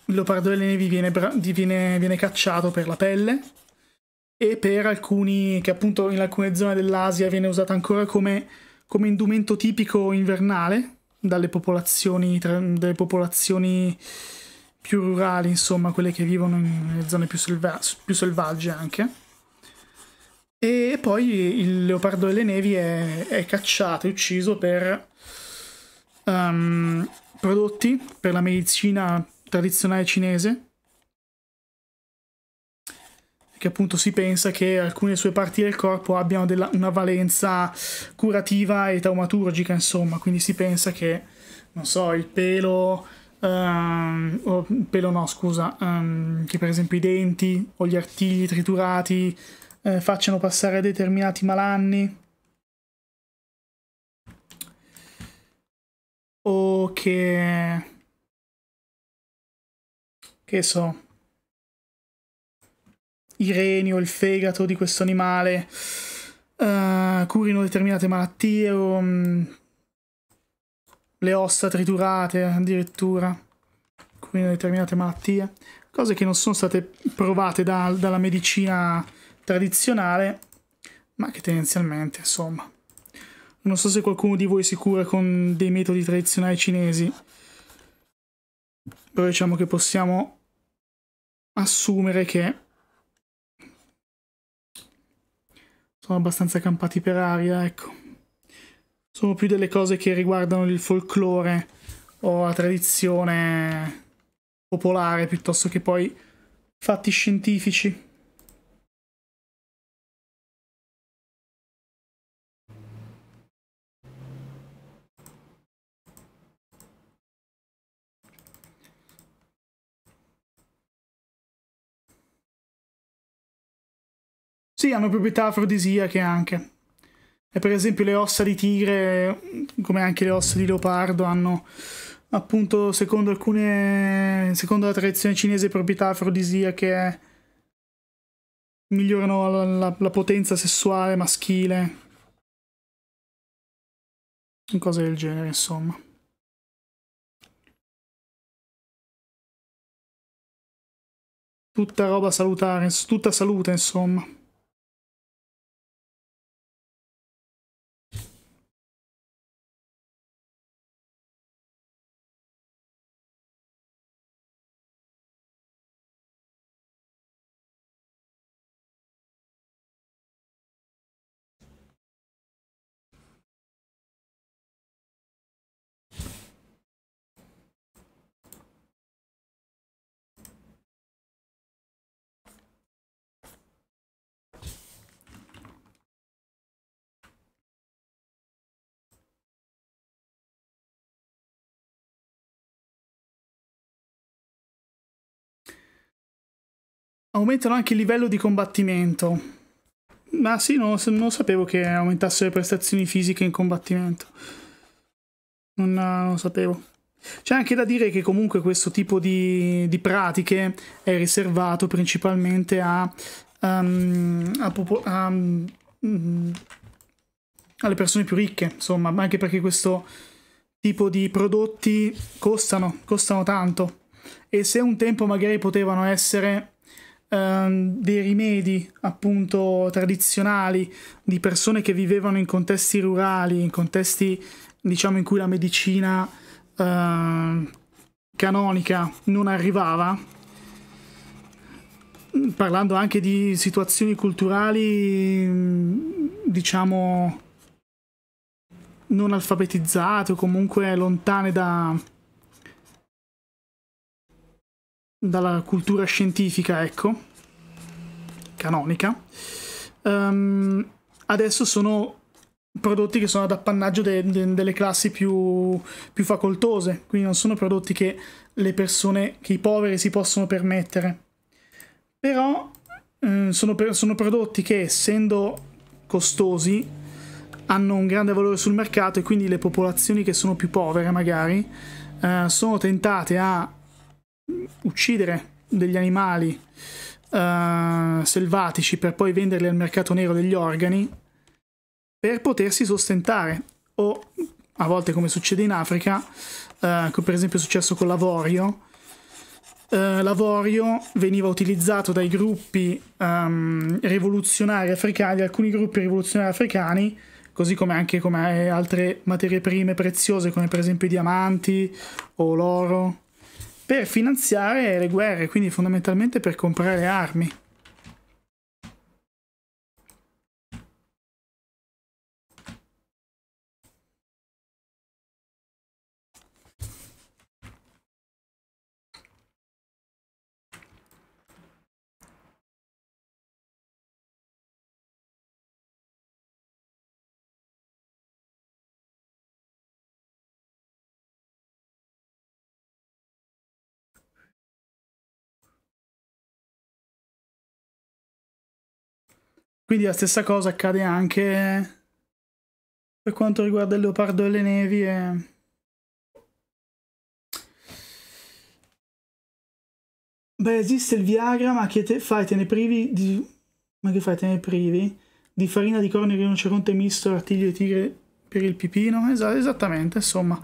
il leopardo delle nevi viene, viene, viene cacciato per la pelle, e per alcuni che appunto in alcune zone dell'Asia viene usata ancora come, come indumento tipico invernale dalle popolazioni, tra, dalle popolazioni più rurali, insomma, quelle che vivono nelle zone più, selva più selvagge anche. E poi il leopardo delle nevi è, è cacciato e ucciso per um, prodotti per la medicina tradizionale cinese che appunto si pensa che alcune sue parti del corpo abbiano della, una valenza curativa e taumaturgica, insomma, quindi si pensa che, non so, il pelo... Um, o, pelo no, scusa, um, che per esempio i denti o gli artigli triturati eh, facciano passare determinati malanni. O che... che so, i reni o il fegato di questo animale, uh, curino determinate malattie o um, le ossa triturate addirittura, curino determinate malattie, cose che non sono state provate da, dalla medicina tradizionale, ma che tendenzialmente, insomma. Non so se qualcuno di voi si cura con dei metodi tradizionali cinesi, però diciamo che possiamo assumere che sono abbastanza campati per aria, ecco. Sono più delle cose che riguardano il folklore o la tradizione popolare piuttosto che poi fatti scientifici. Sì, hanno proprietà afrodisiache anche. E per esempio le ossa di tigre, come anche le ossa di leopardo, hanno appunto, secondo alcune, secondo la tradizione cinese, proprietà afrodisiache eh, migliorano la, la, la potenza sessuale maschile. Cose del genere, insomma. Tutta roba salutare, tutta salute, insomma. aumentano anche il livello di combattimento. Ma sì, non, non sapevo che aumentasse le prestazioni fisiche in combattimento. Non, non sapevo. C'è anche da dire che comunque questo tipo di, di pratiche è riservato principalmente a, um, a, a um, alle persone più ricche, insomma, anche perché questo tipo di prodotti costano, costano tanto. E se un tempo magari potevano essere ehm, dei rimedi appunto tradizionali di persone che vivevano in contesti rurali, in contesti diciamo in cui la medicina ehm, canonica non arrivava, parlando anche di situazioni culturali diciamo non alfabetizzate o comunque lontane da, dalla cultura scientifica, ecco, canonica, um, adesso sono prodotti che sono ad appannaggio de, de, delle classi più, più, facoltose, quindi non sono prodotti che le persone, che i poveri si possono permettere. Però eh, sono, per, sono, prodotti che essendo costosi hanno un grande valore sul mercato e quindi le popolazioni che sono più povere magari eh, sono tentate a uccidere degli animali uh, selvatici per poi venderli al mercato nero degli organi per potersi sostentare o a volte come succede in Africa, uh, come per esempio è successo con l'avorio, Uh, l'avorio veniva utilizzato dai gruppi um, rivoluzionari africani, alcuni gruppi rivoluzionari africani, così come anche come altre materie prime preziose come per esempio i diamanti o l'oro per finanziare le guerre, quindi fondamentalmente per comprare armi. Quindi la stessa cosa accade anche per quanto riguarda il leopardo e le nevi e... Beh, esiste il Viagra, ma che te fai? Te ne privi di... Ma che fai? Te ne privi? Di farina di corno di rinoceronte misto, artiglio e tigre per il pipino? Es esattamente, insomma.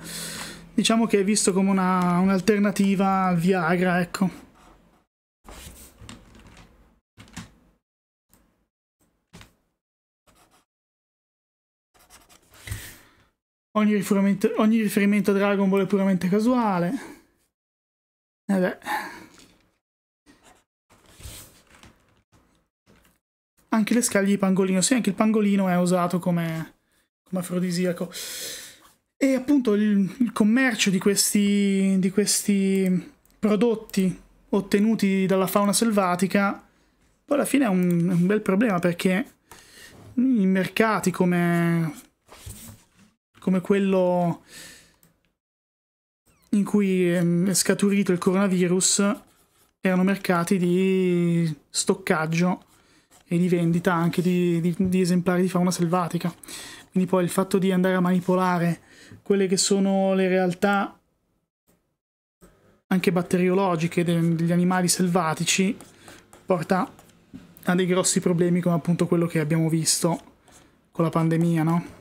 Diciamo che è visto come un'alternativa al Viagra, ecco. Ogni riferimento, ogni riferimento a Dragon Ball è puramente casuale. Vabbè. Eh anche le scaglie di pangolino. Sì, anche il pangolino è usato come, come afrodisiaco. E appunto il, il commercio di questi, di questi prodotti ottenuti dalla fauna selvatica poi alla fine è un, è un bel problema perché i mercati come come quello in cui ehm, è scaturito il coronavirus, erano mercati di stoccaggio e di vendita anche di, di, di esemplari di fauna selvatica. Quindi poi il fatto di andare a manipolare quelle che sono le realtà anche batteriologiche degli animali selvatici porta a dei grossi problemi come appunto quello che abbiamo visto con la pandemia, no?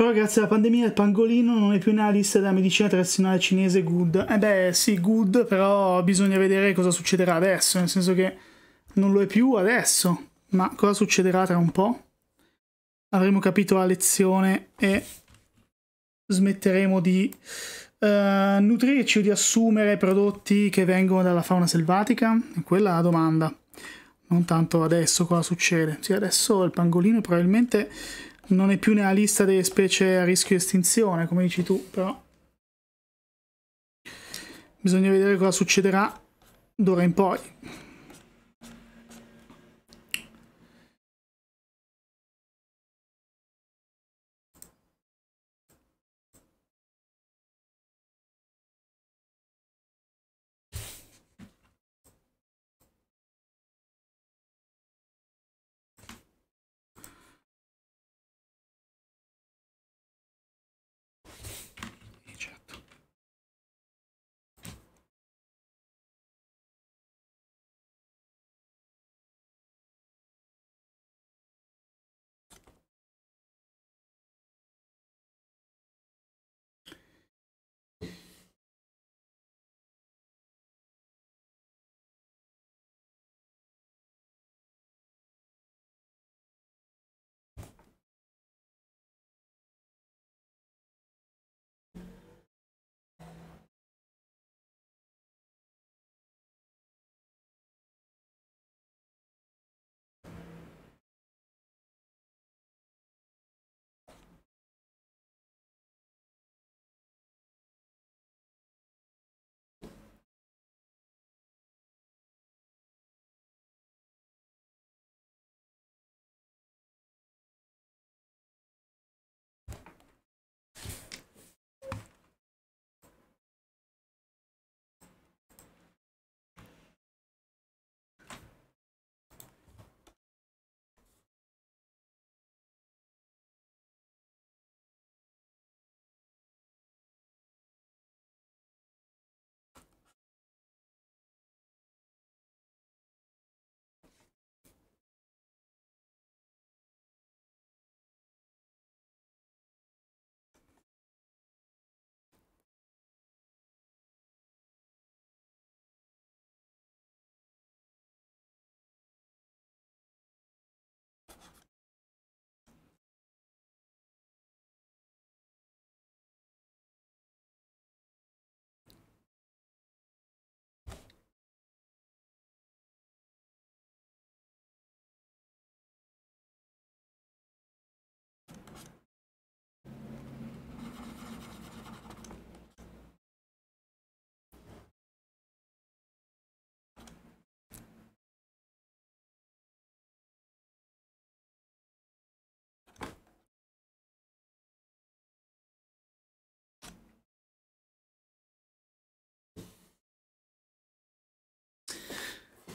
Però grazie alla pandemia il pangolino non è più nella lista della medicina tradizionale cinese good. Eh beh, sì, good, però bisogna vedere cosa succederà adesso, nel senso che non lo è più adesso, ma cosa succederà tra un po'? Avremo capito la lezione e smetteremo di eh, nutrirci o di assumere prodotti che vengono dalla fauna selvatica? Quella è la domanda. Non tanto adesso cosa succede. Sì, adesso il pangolino probabilmente non è più nella lista delle specie a rischio di estinzione, come dici tu, però bisogna vedere cosa succederà d'ora in poi.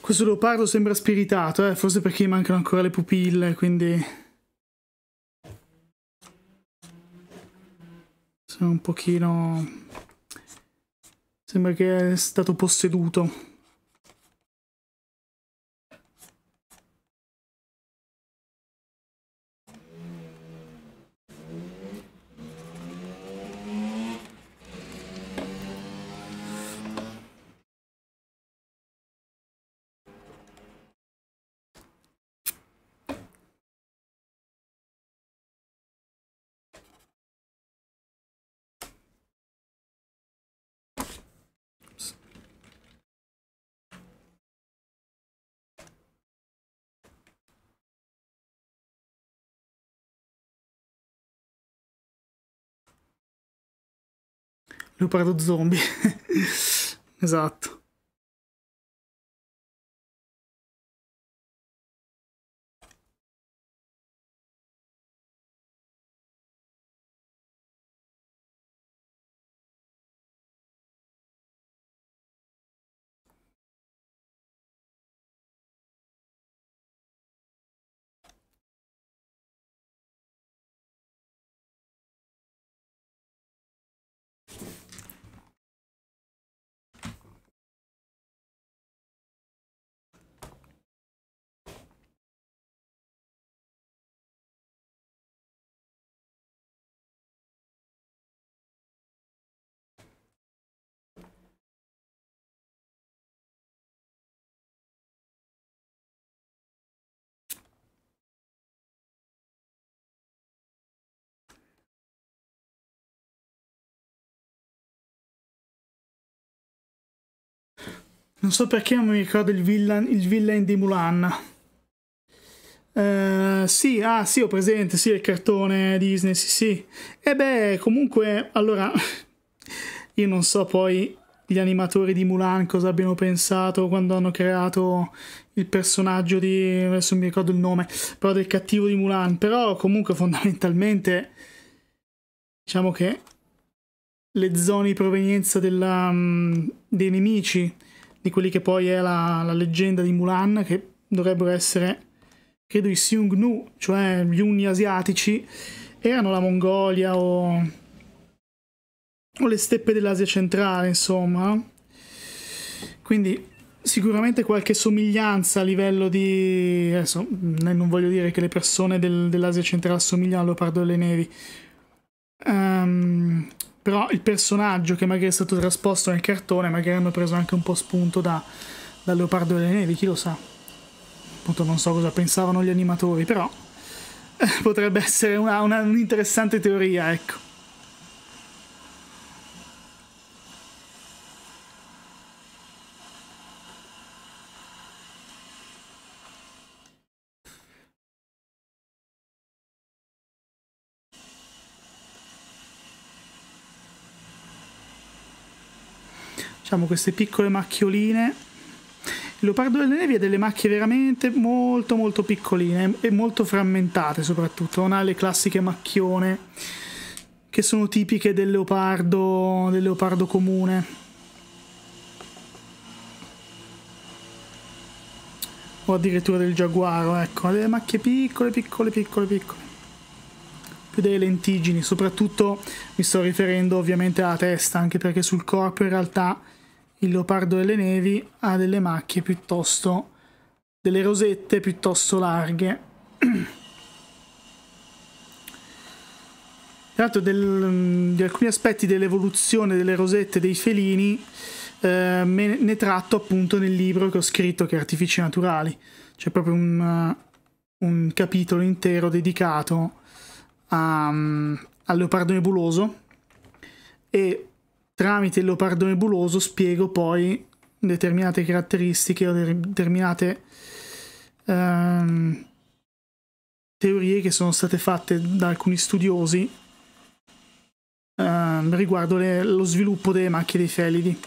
Questo leopardo sembra spiritato, eh? forse perché gli mancano ancora le pupille, quindi... Sono un pochino... Sembra che è stato posseduto. Leopardo zombie. (laughs) esatto. Non so perché non mi ricordo il villain, il villain di Mulan. Uh, sì, ah sì, ho presente, sì, il cartone Disney, sì, sì. E eh beh, comunque, allora, (laughs) io non so poi gli animatori di Mulan cosa abbiano pensato quando hanno creato il personaggio di... adesso non mi ricordo il nome, però del cattivo di Mulan, però comunque fondamentalmente diciamo che le zone di provenienza della, um, dei nemici di quelli che poi è la, la leggenda di Mulan, che dovrebbero essere, credo, i Xiongnu, cioè gli unni asiatici, erano la Mongolia o, o le steppe dell'Asia centrale, insomma. Quindi sicuramente qualche somiglianza a livello di... Adesso, non voglio dire che le persone del, dell'Asia centrale assomigliano al leopardo delle nevi, um, però il personaggio che magari è stato trasposto nel cartone magari hanno preso anche un po' spunto da, da Leopardo delle Nevi, chi lo sa appunto non so cosa pensavano gli animatori però eh, potrebbe essere una, una, un'interessante teoria ecco facciamo queste piccole macchioline. Il leopardo delle nevi ha delle macchie veramente molto molto piccoline e molto frammentate soprattutto, non ha le classiche macchione che sono tipiche del leopardo, del leopardo comune. o addirittura del giaguaro, ecco, ha delle macchie piccole, piccole, piccole, piccole. Più delle lentigini, soprattutto mi sto riferendo ovviamente alla testa, anche perché sul corpo in realtà il leopardo delle nevi ha delle macchie piuttosto, delle rosette piuttosto larghe. (clears throat) Tra l'altro di alcuni aspetti dell'evoluzione delle rosette dei felini eh, me ne tratto appunto nel libro che ho scritto che è Artifici Naturali. C'è proprio un, un, capitolo intero dedicato a, um, al leopardo nebuloso e Tramite il leopardo nebuloso spiego poi determinate caratteristiche o determinate ehm, teorie che sono state fatte da alcuni studiosi ehm, riguardo le, lo sviluppo delle macchie dei felidi.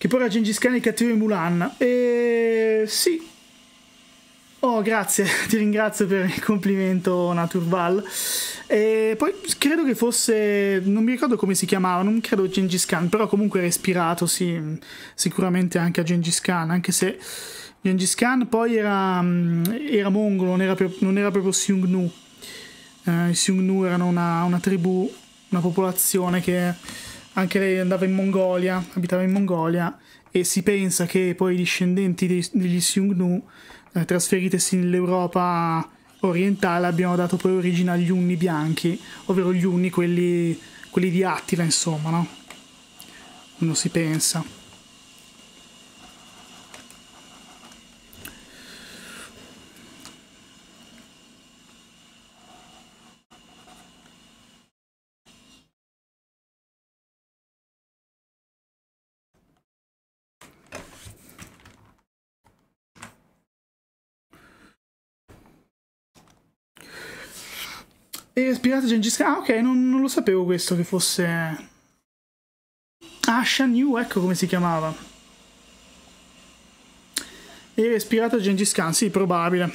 Che poi era Gengis Khan il cattivo di Mulan. E sì. Oh, grazie, (laughs) ti ringrazio per il complimento Naturval. E poi credo che fosse, non mi ricordo come si chiamava, non credo Gengis Khan, però comunque era ispirato, sì, sicuramente anche a Gengis Khan, anche se Gengis Khan poi era, mm, era mongolo, non era, non era proprio Xiongnu. Eh, I Xiongnu erano una, una tribù, una popolazione che anche lei andava in Mongolia, abitava in Mongolia e si pensa che poi i discendenti dei, degli Xiongnu eh, trasferitesi nell'Europa orientale abbiano dato poi origine agli Unni bianchi, ovvero gli Unni quelli, quelli di Attila insomma, no? Uno si pensa. E spiegato Gengis Khan. Ah, ok, non, non, lo sapevo questo che fosse. Ah, Yu, ecco come si chiamava. E spiegato Gengis Khan, sì, probabile.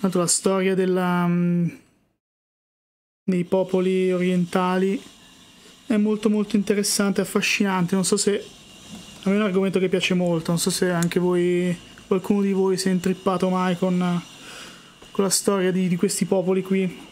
Tanto la storia della, um, dei popoli orientali è molto molto interessante, affascinante. Non so se. A me è un argomento che piace molto, non so se anche voi. qualcuno di voi si è intrippato mai con con la storia di, di questi popoli qui.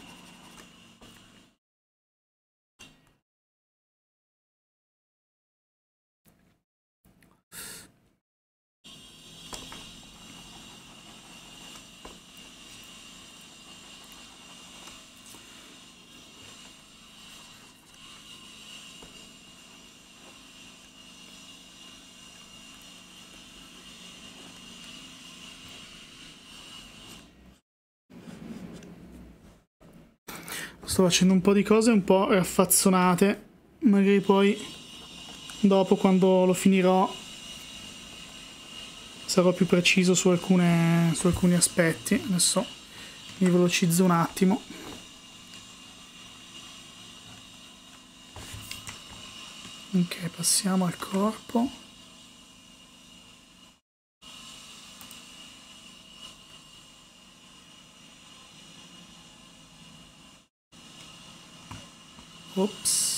Sto facendo un po' di cose un po' raffazzonate. Magari poi, dopo, quando lo finirò, sarò più preciso su, alcune, su alcuni aspetti. Adesso mi velocizzo un attimo. Ok, passiamo al corpo. Oops.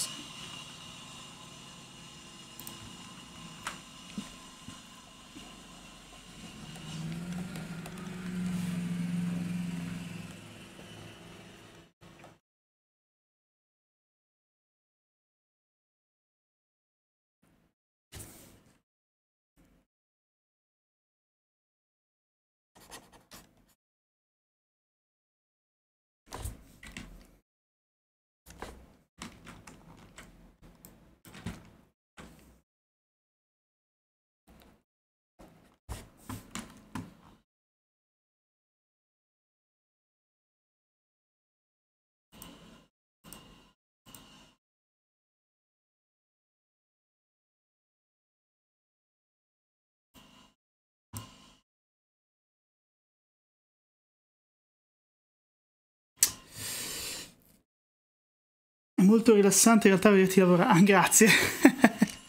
molto rilassante in realtà vederti lavorare. Ah, grazie.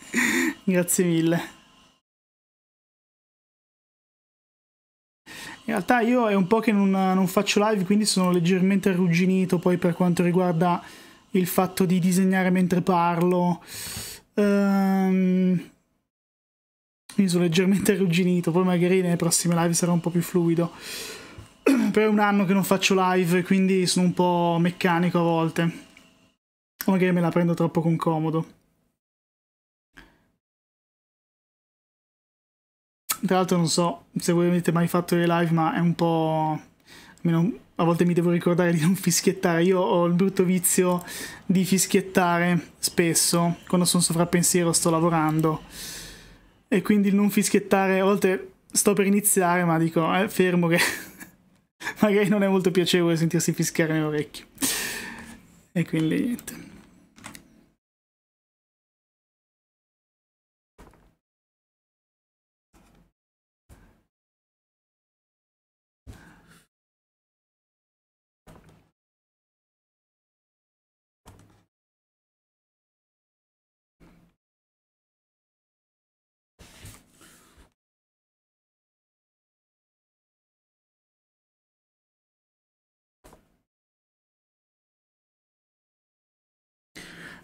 (laughs) grazie mille. In realtà io è un po' che non, non, faccio live, quindi sono leggermente arrugginito poi per quanto riguarda il fatto di disegnare mentre parlo. Um, quindi sono leggermente arrugginito, poi magari nelle prossime live sarà un po' più fluido. (clears throat) Però è un anno che non faccio live, quindi sono un po' meccanico a volte. O magari me la prendo troppo con comodo. Tra l'altro non so se voi avete mai fatto le live, ma è un po'... Almeno a volte mi devo ricordare di (laughs) non fischiettare. Io ho il brutto vizio di fischiettare spesso, quando sono sovrappensiero sto lavorando. E quindi il non fischiettare, a volte sto per iniziare, ma dico, eh, fermo che (laughs) magari non è molto piacevole sentirsi fischiare nell'orecchio. E quindi niente.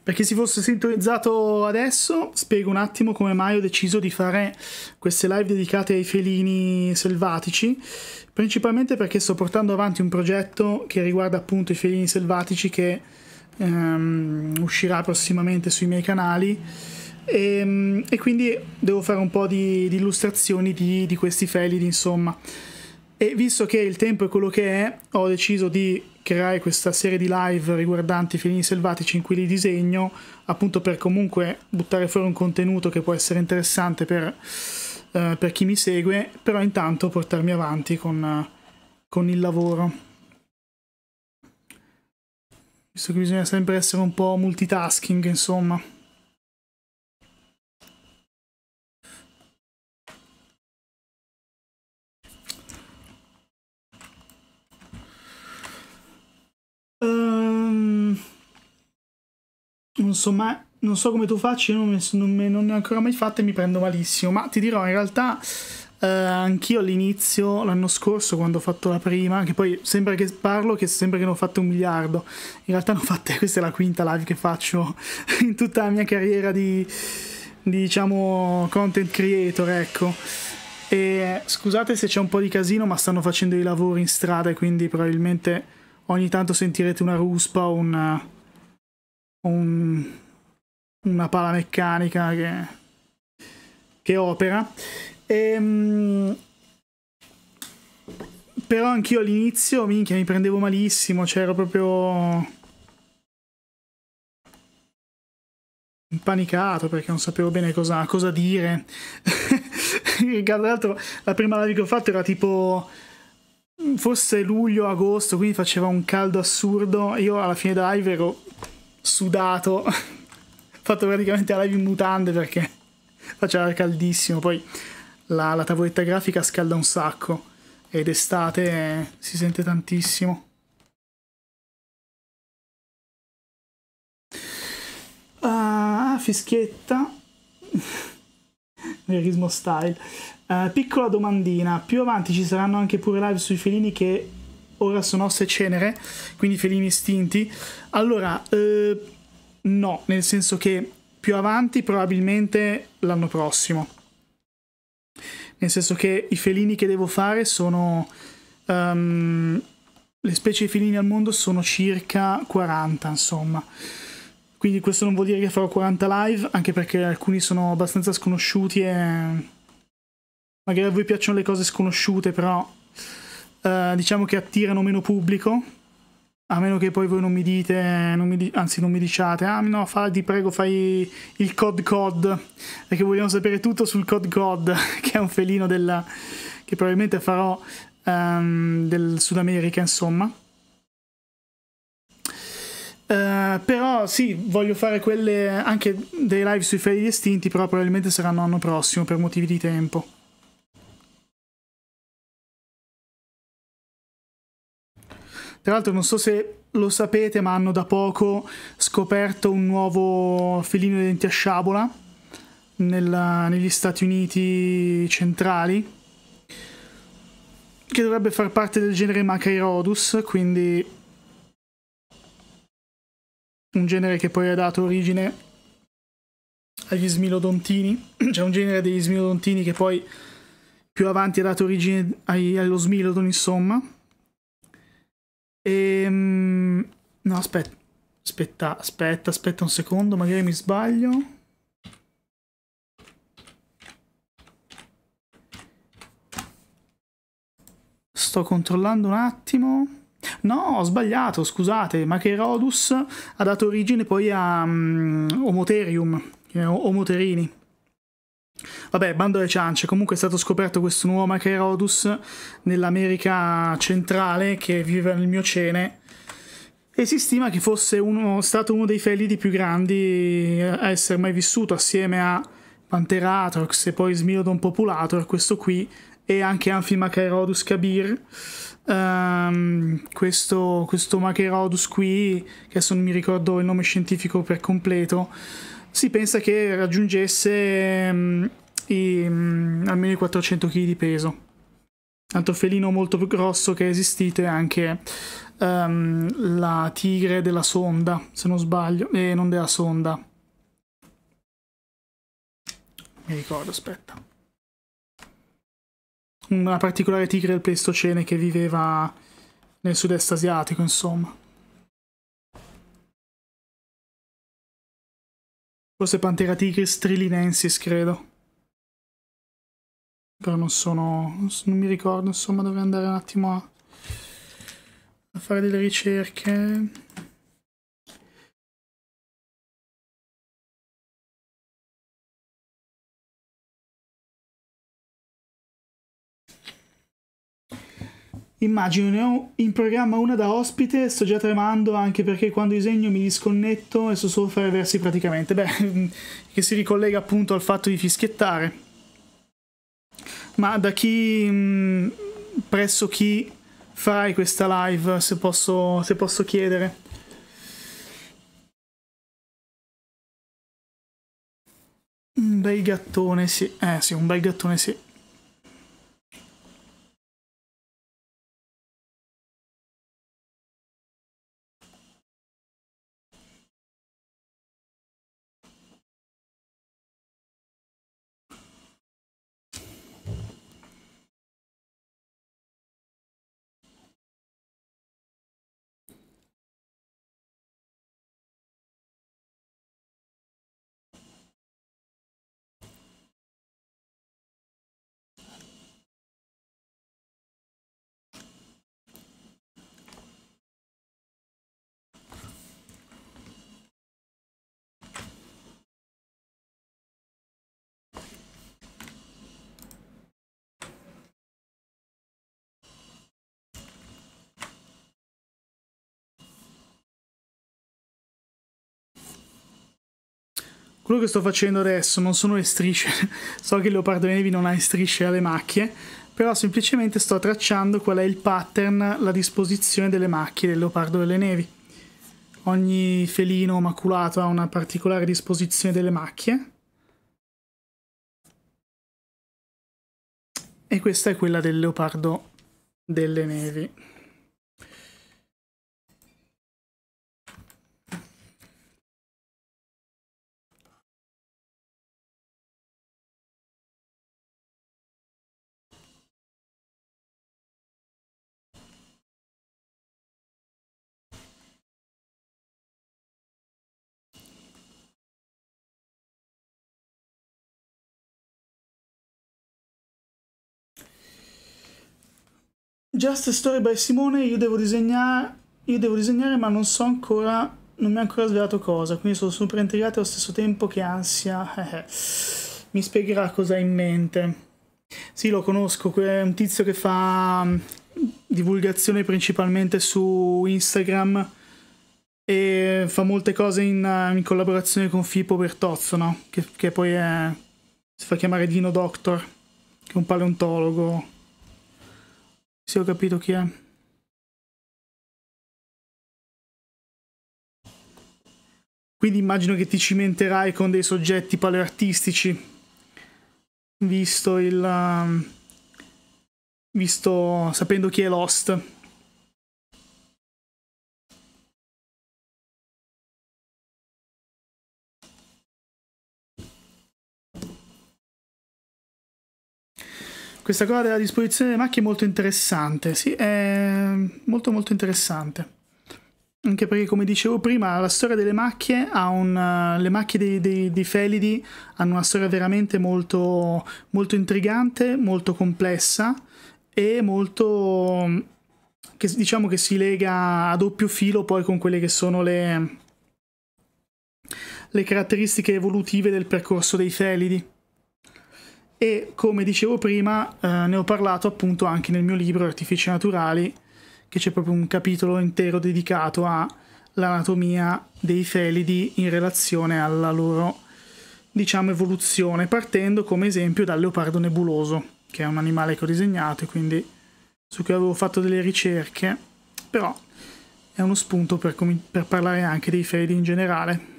Perché si fosse sintonizzato adesso, spiego un attimo come mai ho deciso di fare queste live dedicate ai felini selvatici, principalmente perché sto portando avanti un progetto che riguarda appunto i felini selvatici che ehm, uscirà prossimamente sui miei canali. E, ehm, e, quindi devo fare un po' di, di illustrazioni di, di questi felidi, insomma. E visto che il tempo è quello che è, ho deciso di pubblicherai questa serie di live riguardanti i felini selvatici in cui li disegno, appunto per comunque buttare fuori un contenuto che può essere interessante per, eh, per chi mi segue, però intanto portarmi avanti con, con il lavoro. Visto che bisogna sempre essere un po' multitasking, insomma. non so, mai, non so come tu facci io non, me, non, me, non, ne ho ancora mai fatta e mi prendo malissimo. Ma ti dirò, in realtà eh, anch'io all'inizio, l'anno scorso, quando ho fatto la prima, che poi sembra che parlo, che sembra che ne ho fatte un miliardo. In realtà ne ho fatte, (laughs) questa è la quinta live che faccio (laughs) in tutta la mia carriera di, di diciamo, content creator, ecco. E scusate se c'è un po' di casino, ma stanno facendo i lavori in strada e quindi probabilmente ogni tanto sentirete una ruspa o una un, una pala meccanica che, che opera. E, ehm, però anch'io all'inizio, minchia, mi prendevo malissimo, c'ero cioè proprio... impanicato perché non sapevo bene cosa, cosa dire. (laughs) Tra l'altro, la prima live che ho fatto era tipo forse luglio, agosto, quindi faceva un caldo assurdo. Io alla fine della live ero sudato, (laughs) fatto praticamente la live in mutande perché faceva caldissimo, poi la, la tavoletta grafica scalda un sacco ed estate eh, si sente tantissimo. Ah, fischietta. (laughs) Verismo style. Uh, piccola domandina, più avanti ci saranno anche pure live sui felini che ora sono ossa e cenere, quindi felini estinti. Allora, eh, no, nel senso che più avanti probabilmente l'anno prossimo. Nel senso che i felini che devo fare sono... Um, le specie di felini al mondo sono circa 40, insomma. Quindi questo non vuol dire che farò 40 live, anche perché alcuni sono abbastanza sconosciuti e magari a voi piacciono le cose sconosciute, però eh, diciamo che attirano meno pubblico, a meno che poi voi non mi dite, non mi, anzi non mi diciate, ah no, fa, ti prego fai il COD COD, perché vogliamo sapere tutto sul COD COD, (laughs) che è un felino della, che probabilmente farò um, del Sud America, insomma. Uh, però sì, voglio fare quelle anche dei live sui fedi estinti, però probabilmente saranno l'anno prossimo per motivi di tempo. Tra l'altro non so se lo sapete, ma hanno da poco scoperto un nuovo filino di denti a sciabola nella, negli Stati Uniti centrali che dovrebbe far parte del genere Macairodus, quindi un genere che poi ha dato origine agli smilodontini, (clears throat) cioè un genere degli smilodontini che poi più avanti ha dato origine ai, allo smilodon, insomma. Ehm... No, aspetta. Aspetta, aspetta, aspetta un secondo, magari mi sbaglio. Sto controllando un attimo. No, ho sbagliato, scusate, ma che Rodus ha dato origine poi a um, mm, Omoterium, eh, Omoterini. Vabbè, bando alle ciance, comunque è stato scoperto questo nuovo Macarodus nell'America centrale che vive nel Miocene e si stima che fosse uno, stato uno dei felidi più grandi a essere mai vissuto assieme a Panteratrox e poi Smilodon Populator, questo qui, e anche Amphimacaerodus Kabir. Um, questo, questo Macaerodus qui, che adesso non mi ricordo il nome scientifico per completo, si pensa che raggiungesse mm, i, mm, almeno i 400 kg di peso. Altro felino molto più grosso che è esistito è anche um, la tigre della sonda, se non sbaglio, e eh, non della sonda. Mi ricordo, aspetta. Una particolare tigre del Pleistocene che viveva nel sud-est asiatico, insomma. Forse Pantera Tigris Trilinensis, credo. Però non sono... non mi ricordo, insomma, dovrei andare un attimo a, a fare delle ricerche. Immagino, ne ho in programma una da ospite, sto già tremando anche perché quando disegno mi disconnetto e so solo fare versi praticamente. Beh, (laughs) che si ricollega appunto al fatto di fischiettare. Ma da chi... Mm, presso chi farai questa live, se posso, se posso chiedere? Un bel gattone, sì. Eh sì, un bel gattone, sì. Quello che sto facendo adesso non sono le strisce, (laughs) so che il leopardo nevi non ha le strisce alle macchie, però semplicemente sto tracciando qual è il pattern, la disposizione delle macchie del leopardo delle nevi. Ogni felino maculato ha una particolare disposizione delle macchie. E questa è quella del leopardo delle nevi. Just a Story by Simone, io devo disegnare, io devo disegnare ma non so ancora, non mi ha ancora svelato cosa, quindi sono super intrigato allo stesso tempo che ansia, eh, eh. mi spiegherà cosa ha in mente. Sì, lo conosco, è un tizio che fa mm, divulgazione principalmente su Instagram e fa molte cose in, in collaborazione con Fippo Bertozzo, no? che, che poi è, si fa chiamare Dino Doctor, che è un paleontologo sì, ho capito chi è. Quindi immagino che ti cimenterai con dei soggetti paleartistici, visto il... Ehm, visto... sapendo chi è Lost. Questa cosa della disposizione delle macchie è molto interessante, sì, è molto molto interessante. Anche perché, come dicevo prima, la storia delle macchie ha un. Uh, le macchie dei, dei, dei, felidi hanno una storia veramente molto, molto intrigante, molto complessa e molto. Che, diciamo che si lega a doppio filo poi con quelle che sono le, le caratteristiche evolutive del percorso dei felidi e come dicevo prima eh, ne ho parlato appunto anche nel mio libro Artifici Naturali che c'è proprio un capitolo intero dedicato all'anatomia dei felidi in relazione alla loro diciamo evoluzione partendo come esempio dal leopardo nebuloso che è un animale che ho disegnato e quindi su cui avevo fatto delle ricerche però è uno spunto per, per parlare anche dei felidi in generale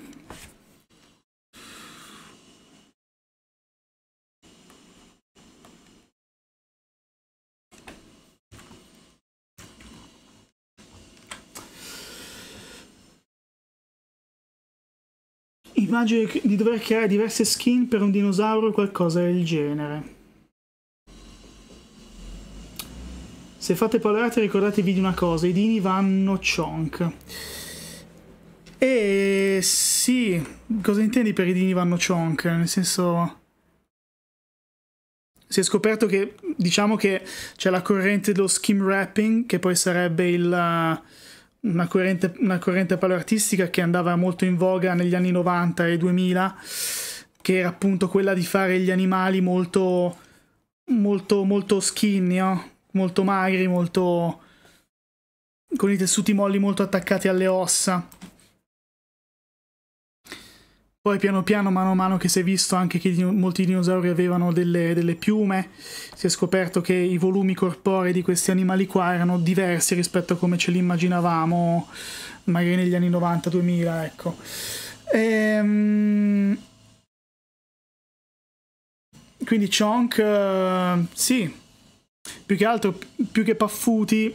immagino di dover creare diverse skin per un dinosauro o qualcosa del genere. Se fate palerate ricordatevi di una cosa, i dini vanno chonk. E sì, cosa intendi per i dini vanno chonk? Nel senso... Si è scoperto che, diciamo che c'è la corrente dello skin wrapping, che poi sarebbe il... Uh, una corrente, una corrente paleoartistica che andava molto in voga negli anni 90 e 2000, che era appunto quella di fare gli animali molto, molto, molto skinny, no? molto magri, molto con i tessuti molli molto attaccati alle ossa. Poi piano piano, mano a mano che si è visto anche che molti dinosauri avevano delle, delle, piume, si è scoperto che i volumi corporei di questi animali qua erano diversi rispetto a come ce li immaginavamo magari negli anni 90-2000, ecco. Ehm... Quindi Chonk, eh, sì, più che altro, più che paffuti,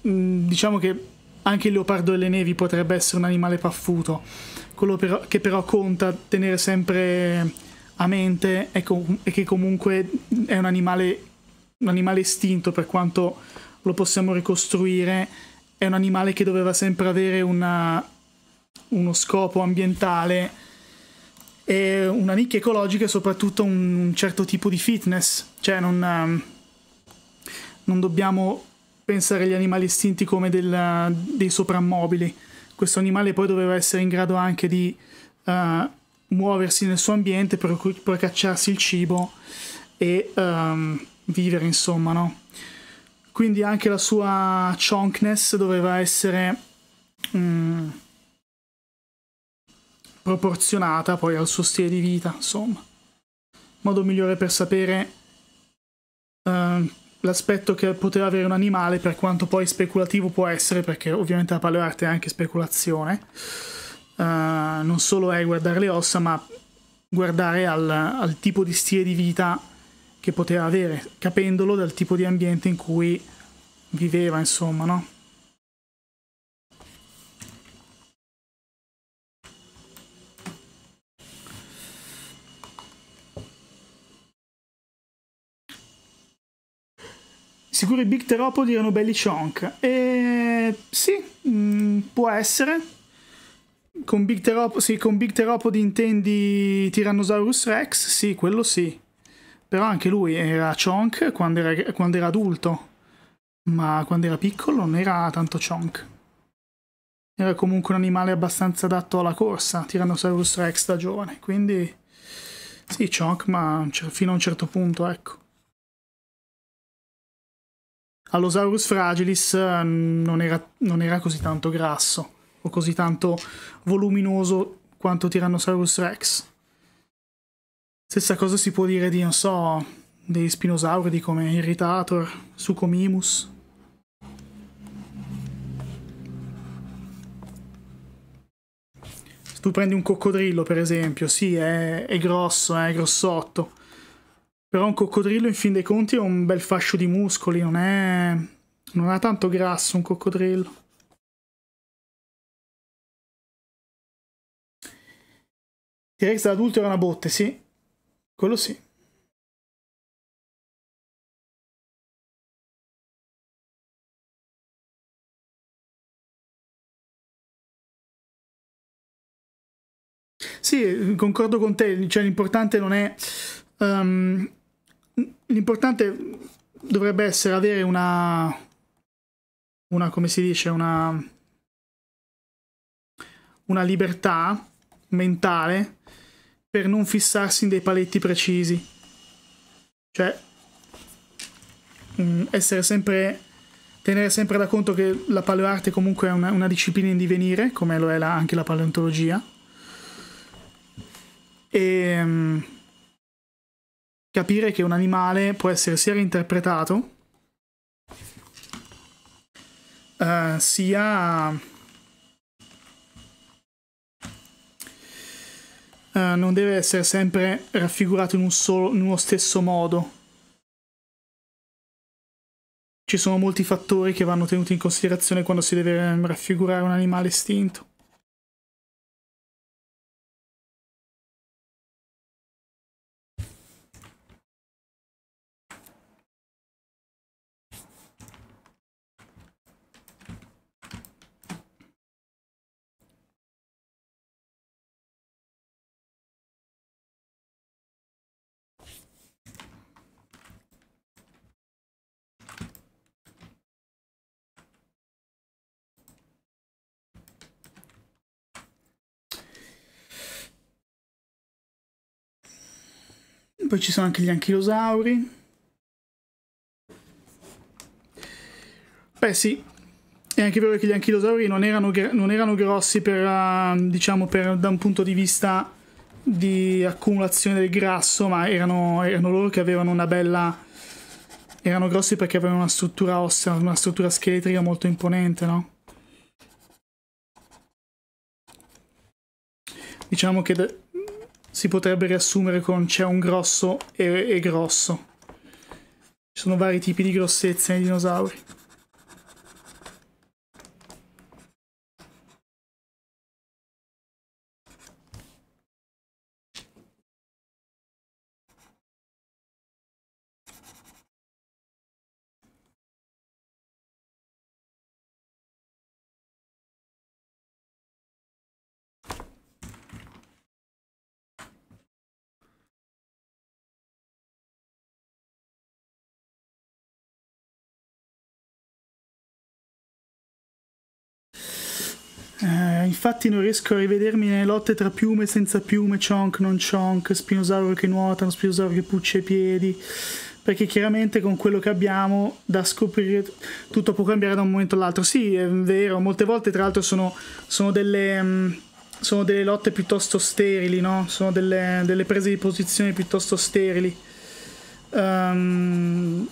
diciamo che anche il leopardo delle nevi potrebbe essere un animale paffuto quello però, che però conta tenere sempre a mente è, com- è che comunque è un animale, un animale estinto per quanto lo possiamo ricostruire, è un animale che doveva sempre avere una, uno scopo ambientale e una nicchia ecologica e soprattutto un, certo tipo di fitness, cioè non, non dobbiamo pensare agli animali estinti come del, dei soprammobili questo animale poi doveva essere in grado anche di uh, muoversi nel suo ambiente per, per cacciarsi il cibo e um, vivere, insomma, no? Quindi anche la sua chonkness doveva essere um, proporzionata poi al suo stile di vita, insomma. Modo migliore per sapere uh, l'aspetto che poteva avere un animale per quanto poi speculativo può essere perché ovviamente la paleoarte è anche speculazione uh, non solo è guardare le ossa ma guardare al, al, tipo di stile di vita che poteva avere capendolo dal tipo di ambiente in cui viveva insomma no? Sicuro i Big Teropodi erano belli chonk. E sì, mh, mm, può essere. Con Big, Terop- sì, con Big Teropodi intendi Tyrannosaurus Rex? Sì, quello sì. Però anche lui era chonk quando era, quando era adulto. Ma quando era piccolo non era tanto chonk. Era comunque un animale abbastanza adatto alla corsa, Tyrannosaurus Rex da giovane. Quindi sì, chonk, ma cioè, fino a un certo punto, ecco. Allosaurus fragilis eh, non era, non era così tanto grasso o così tanto voluminoso quanto Tyrannosaurus rex. Stessa cosa si può dire di, non so, dei spinosauridi come Irritator, Sucomimus. tu prendi un coccodrillo, per esempio, sì, è, è grosso, è grossotto, però un coccodrillo in fin dei conti è un bel fascio di muscoli, non è... non ha tanto grasso un coccodrillo. T-Rex da adulto era una botte, sì. Quello sì. Sì, concordo con te, cioè l'importante non è um, l'importante dovrebbe essere avere una, una come si dice, una, una libertà mentale per non fissarsi in dei paletti precisi. Cioè, mm, essere sempre tenere sempre da conto che la paleoarte comunque è una, una disciplina in divenire, come lo è la, anche la paleontologia. E mm, capire che un animale può essere sia reinterpretato uh, sia uh, non deve essere sempre raffigurato in, un solo, in uno stesso modo ci sono molti fattori che vanno tenuti in considerazione quando si deve ehm, raffigurare un animale estinto poi ci sono anche gli anchilosauri. Beh sì, è anche vero che gli anchilosauri non erano, non erano grossi per, eh, diciamo, per, da un punto di vista di accumulazione del grasso, ma erano, erano loro che avevano una bella... erano grossi perché avevano una struttura ossea, una struttura scheletrica molto imponente, no? Diciamo che si potrebbe riassumere con c'è un grosso e, e grosso. Ci sono vari tipi di grossezze nei dinosauri. Eh, infatti non riesco a rivedermi nelle lotte tra piume, senza piume, chonk, non chonk, spinosauro che nuotano, spinosauro che puccia i piedi, perché chiaramente con quello che abbiamo da scoprire tutto può cambiare da un momento all'altro. Sì, è vero, molte volte tra l'altro sono, sono delle... Mm, sono delle lotte piuttosto sterili, no? Sono delle, delle prese di posizione piuttosto sterili. Um,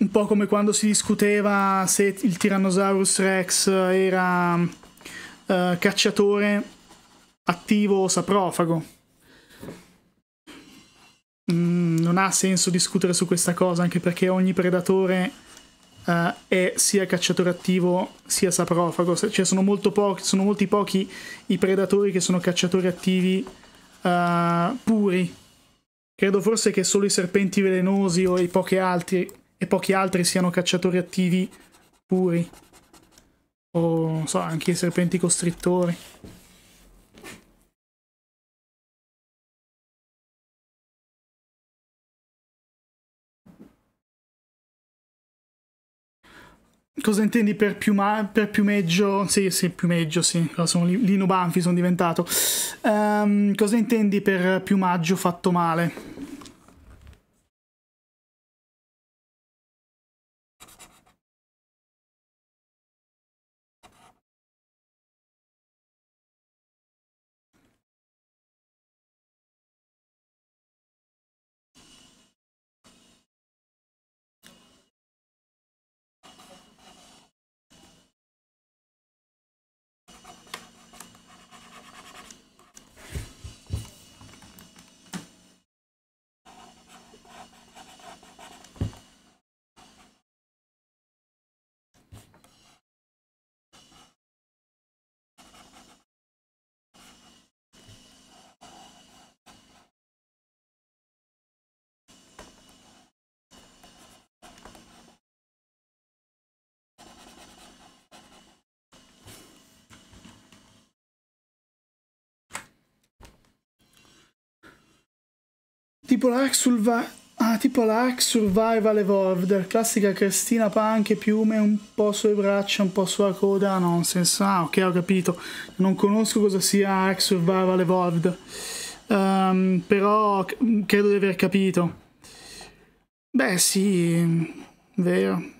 un po' come quando si discuteva se il Tyrannosaurus Rex era uh, cacciatore attivo o saprofago. Mm, non ha senso discutere su questa cosa, anche perché ogni predatore uh, è sia cacciatore attivo sia saprofago. Cioè, sono, pochi, sono molti pochi i predatori che sono cacciatori attivi uh, puri. Credo forse che solo i serpenti velenosi o i pochi altri e pochi altri siano cacciatori attivi puri. O non so, anche i serpenti costrittori. Cosa intendi per, piuma, per piumeggio? Sì, sì, piumeggio, sì. Sono Lino Banfi, sono diventato. Um, cosa intendi per piumaggio fatto male? Tipo la Survival... Ah, tipo la Survival Evolved, classica crestina punk, piume, un po' sulle braccia, un po' sulla coda, nonsense. Ah, ok, ho capito. Non conosco cosa sia Ark Survival Evolved. Um, però credo di aver capito. Beh, sì, vero.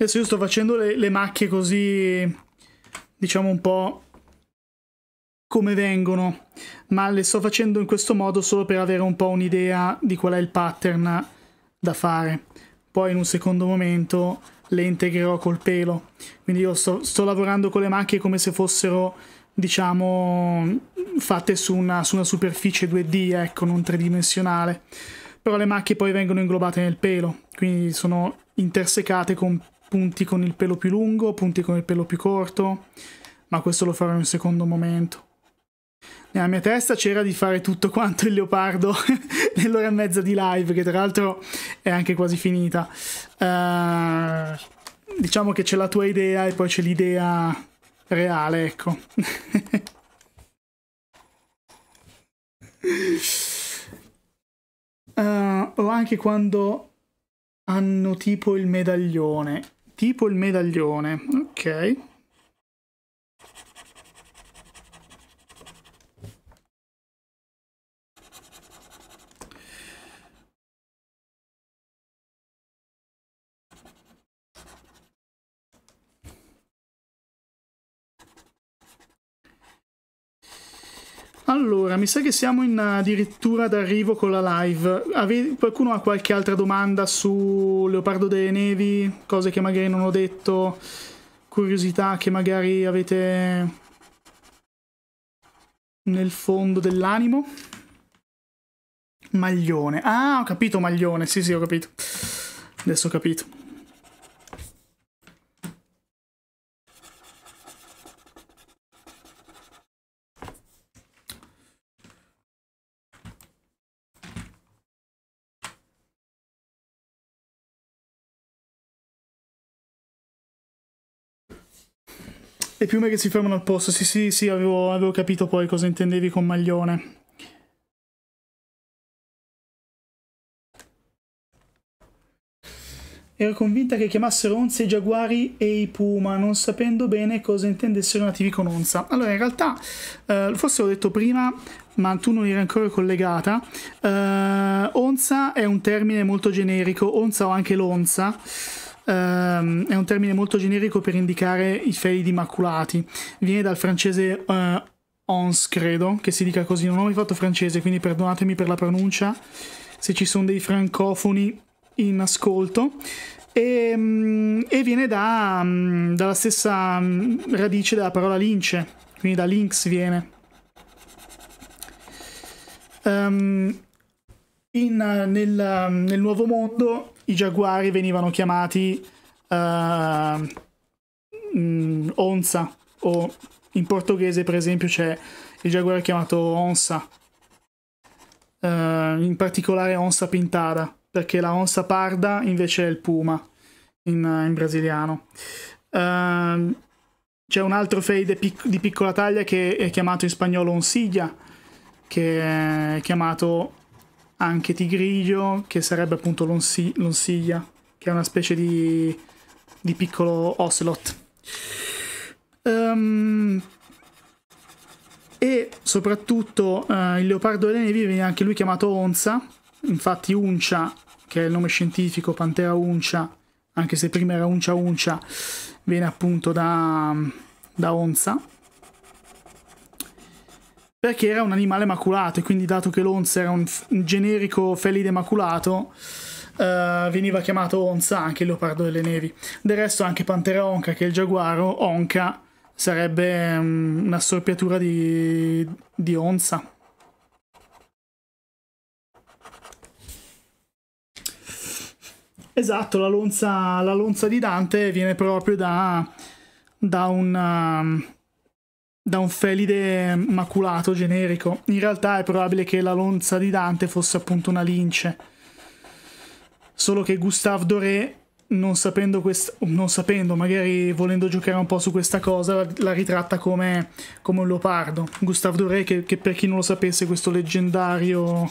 Adesso io sto facendo le, le macchie così, diciamo un po' come vengono, ma le sto facendo in questo modo solo per avere un po' un'idea di qual è il pattern da fare. Poi in un secondo momento le integrerò col pelo. Quindi io sto, sto lavorando con le macchie come se fossero, diciamo, fatte su una, su una superficie 2D, ecco, non tridimensionale però le macchie poi vengono inglobate nel pelo, quindi sono intersecate con punti con il pelo più lungo, punti con il pelo più corto, ma questo lo farò in un secondo momento. Nella mia testa c'era di fare tutto quanto il leopardo (laughs) nell'ora e mezza di live, che tra l'altro è anche quasi finita. Uh, diciamo che c'è la tua idea e poi c'è l'idea reale, ecco. (laughs) Uh, o anche quando hanno tipo il medaglione. Tipo il medaglione, ok. Allora, mi sa che siamo in eh, addirittura d'arrivo con la live. Ave qualcuno ha qualche altra domanda su Leopardo delle Nevi? Cose che magari non ho detto? Curiosità che magari avete nel fondo dell'animo? Maglione. Ah, ho capito, maglione. Sì, sì, ho capito. Adesso ho capito. Le piume che si fermano al posto, sì sì sì, avevo, avevo capito poi cosa intendevi con maglione. Ero convinta che chiamassero onze i giaguari e i puma, non sapendo bene cosa intendessero i nativi con onza. Allora, in realtà, eh, forse l'ho detto prima, ma tu non eri ancora collegata. Eh, onza è un termine molto generico, onza o anche l'onza ehm, è un termine molto generico per indicare i fade immaculati. Viene dal francese eh, ons, credo, che si dica così. Non ho mai fatto francese, quindi perdonatemi per la pronuncia se ci sono dei francofoni in ascolto. E, mm, e viene da, mm, dalla stessa mm, radice della parola lince, quindi da lynx viene. Um, in, nel, nel, nuovo mondo i giaguari venivano chiamati uh, ehm, mh, mm, onza o in portoghese per esempio c'è il giaguaro chiamato onza uh, in particolare onza pintada perché la onza parda invece è il puma in, in brasiliano uh, c'è un altro fei pic di piccola taglia che è chiamato in spagnolo onsiglia che è chiamato anche tigrillo, che sarebbe appunto l'onsi- l'onsiglia, che è una specie di, di piccolo ocelot. Um, e soprattutto uh, il leopardo delle nevi viene anche lui chiamato onza, infatti uncia, che è il nome scientifico, pantera uncia, anche se prima era uncia uncia, viene appunto da, da onza perché era un animale maculato e quindi dato che l'onza era un, un generico felide maculato uh, veniva chiamato onza anche il leopardo delle nevi del resto anche pantera onca che è il giaguaro onca sarebbe um, mm, una storpiatura di, di onza Esatto, la lonza, la lonza, di Dante viene proprio da, da un um, da un felide maculato generico. In realtà è probabile che la lonza di Dante fosse appunto una lince. Solo che Gustave Doré, non sapendo, quest- non sapendo, magari volendo giocare un po' su questa cosa, la, ritratta come, come un leopardo. Gustave Doré, che, che, per chi non lo sapesse, questo leggendario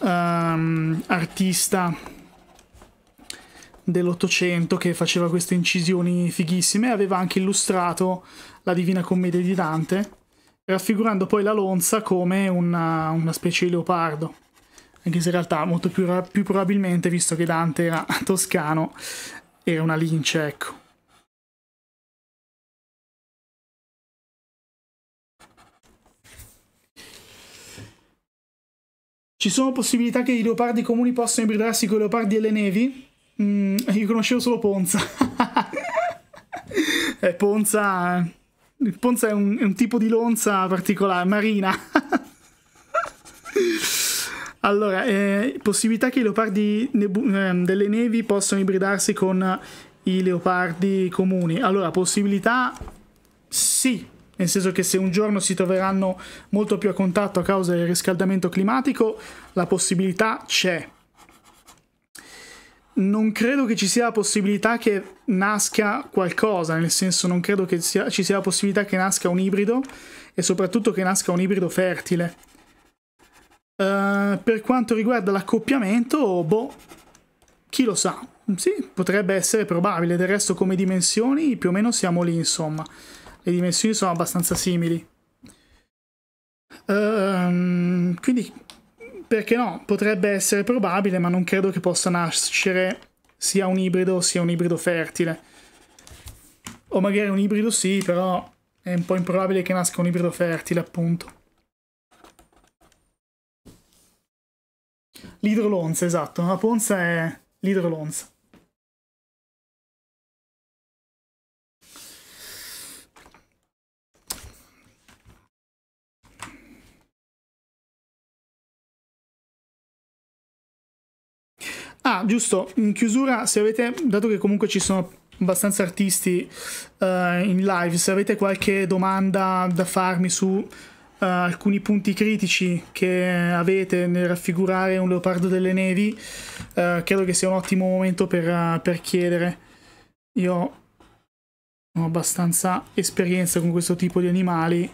um, artista dell'Ottocento che faceva queste incisioni fighissime, aveva anche illustrato la Divina Commedia di Dante, raffigurando poi la lonza come una, uh, una specie di leopardo. Anche se in realtà molto più, più probabilmente, visto che Dante era (laughs) toscano, era una lince, ecco. Ci sono possibilità che i leopardi comuni possano ibridarsi con i leopardi e le nevi? Mm, io conoscevo solo Ponza. (laughs) Eh, Ponza eh. Il ponza è un, è un tipo di lonza particolare, marina. (laughs) allora, eh, possibilità che i leopardi eh, delle nevi possano ibridarsi con i leopardi comuni. Allora, possibilità sì, nel senso che se un giorno si troveranno molto più a contatto a causa del riscaldamento climatico, la possibilità c'è non credo che ci sia la possibilità che nasca qualcosa, nel senso non credo che sia, ci sia la possibilità che nasca un ibrido e soprattutto che nasca un ibrido fertile. Uh, per quanto riguarda l'accoppiamento, boh, chi lo sa, sì, potrebbe essere probabile, del resto come dimensioni più o meno siamo lì, insomma, le dimensioni sono abbastanza simili. Uh, quindi perché no? Potrebbe essere probabile, ma non credo che possa nascere sia un ibrido sia un ibrido fertile. O magari un ibrido sì, però è un po' improbabile che nasca un ibrido fertile, appunto. L'idrolonza, esatto. La ponza è l'idrolonza. Ah, giusto, in chiusura, se avete, dato che comunque ci sono abbastanza artisti uh, in live, se avete qualche domanda da farmi su uh, alcuni punti critici che avete nel raffigurare un leopardo delle nevi, uh, credo che sia un ottimo momento per, per chiedere. Io ho abbastanza esperienza con questo tipo di animali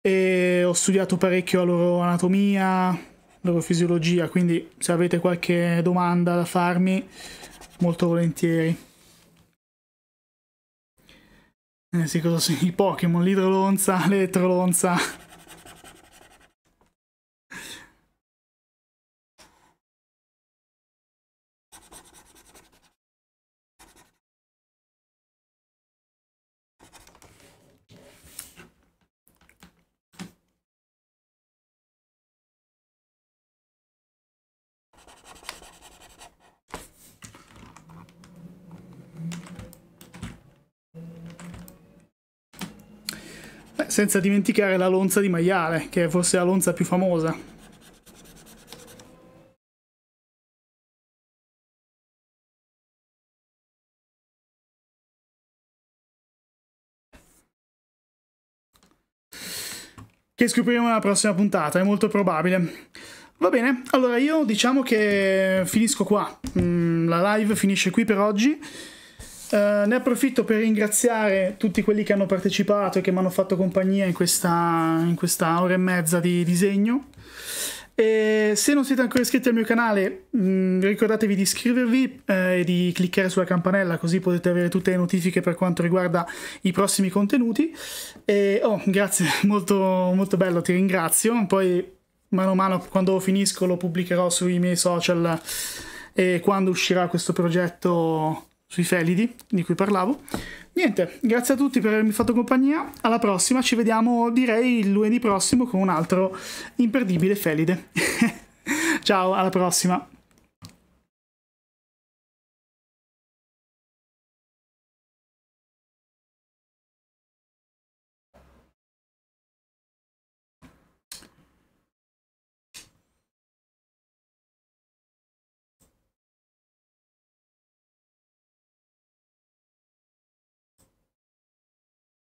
e ho studiato parecchio la loro anatomia, neurofisiologia, quindi se avete qualche domanda da farmi, molto volentieri. Eh sì, cosa sono i Pokémon? L'idrolonza, l'elettrolonza... senza dimenticare la lonza di maiale, che è forse la lonza più famosa. Che scopriremo nella prossima puntata, è molto probabile. Va bene, allora io diciamo che finisco qua. Mm, la live finisce qui per oggi. Eh, ne approfitto per ringraziare tutti quelli che hanno partecipato e che mi hanno fatto compagnia in questa, in questa ora e mezza di disegno. E se non siete ancora iscritti al mio canale, mh, mm, ricordatevi di iscrivervi eh, e di cliccare sulla campanella così potete avere tutte le notifiche per quanto riguarda i prossimi contenuti. E, oh, grazie, (laughs) molto, molto bello, ti ringrazio. Poi mano a mano quando finisco lo pubblicherò sui miei social e quando uscirà questo progetto sui felidi di cui parlavo. Niente, grazie a tutti per avermi fatto compagnia, alla prossima, ci vediamo direi il lunedì prossimo con un altro imperdibile felide. (laughs) Ciao, alla prossima!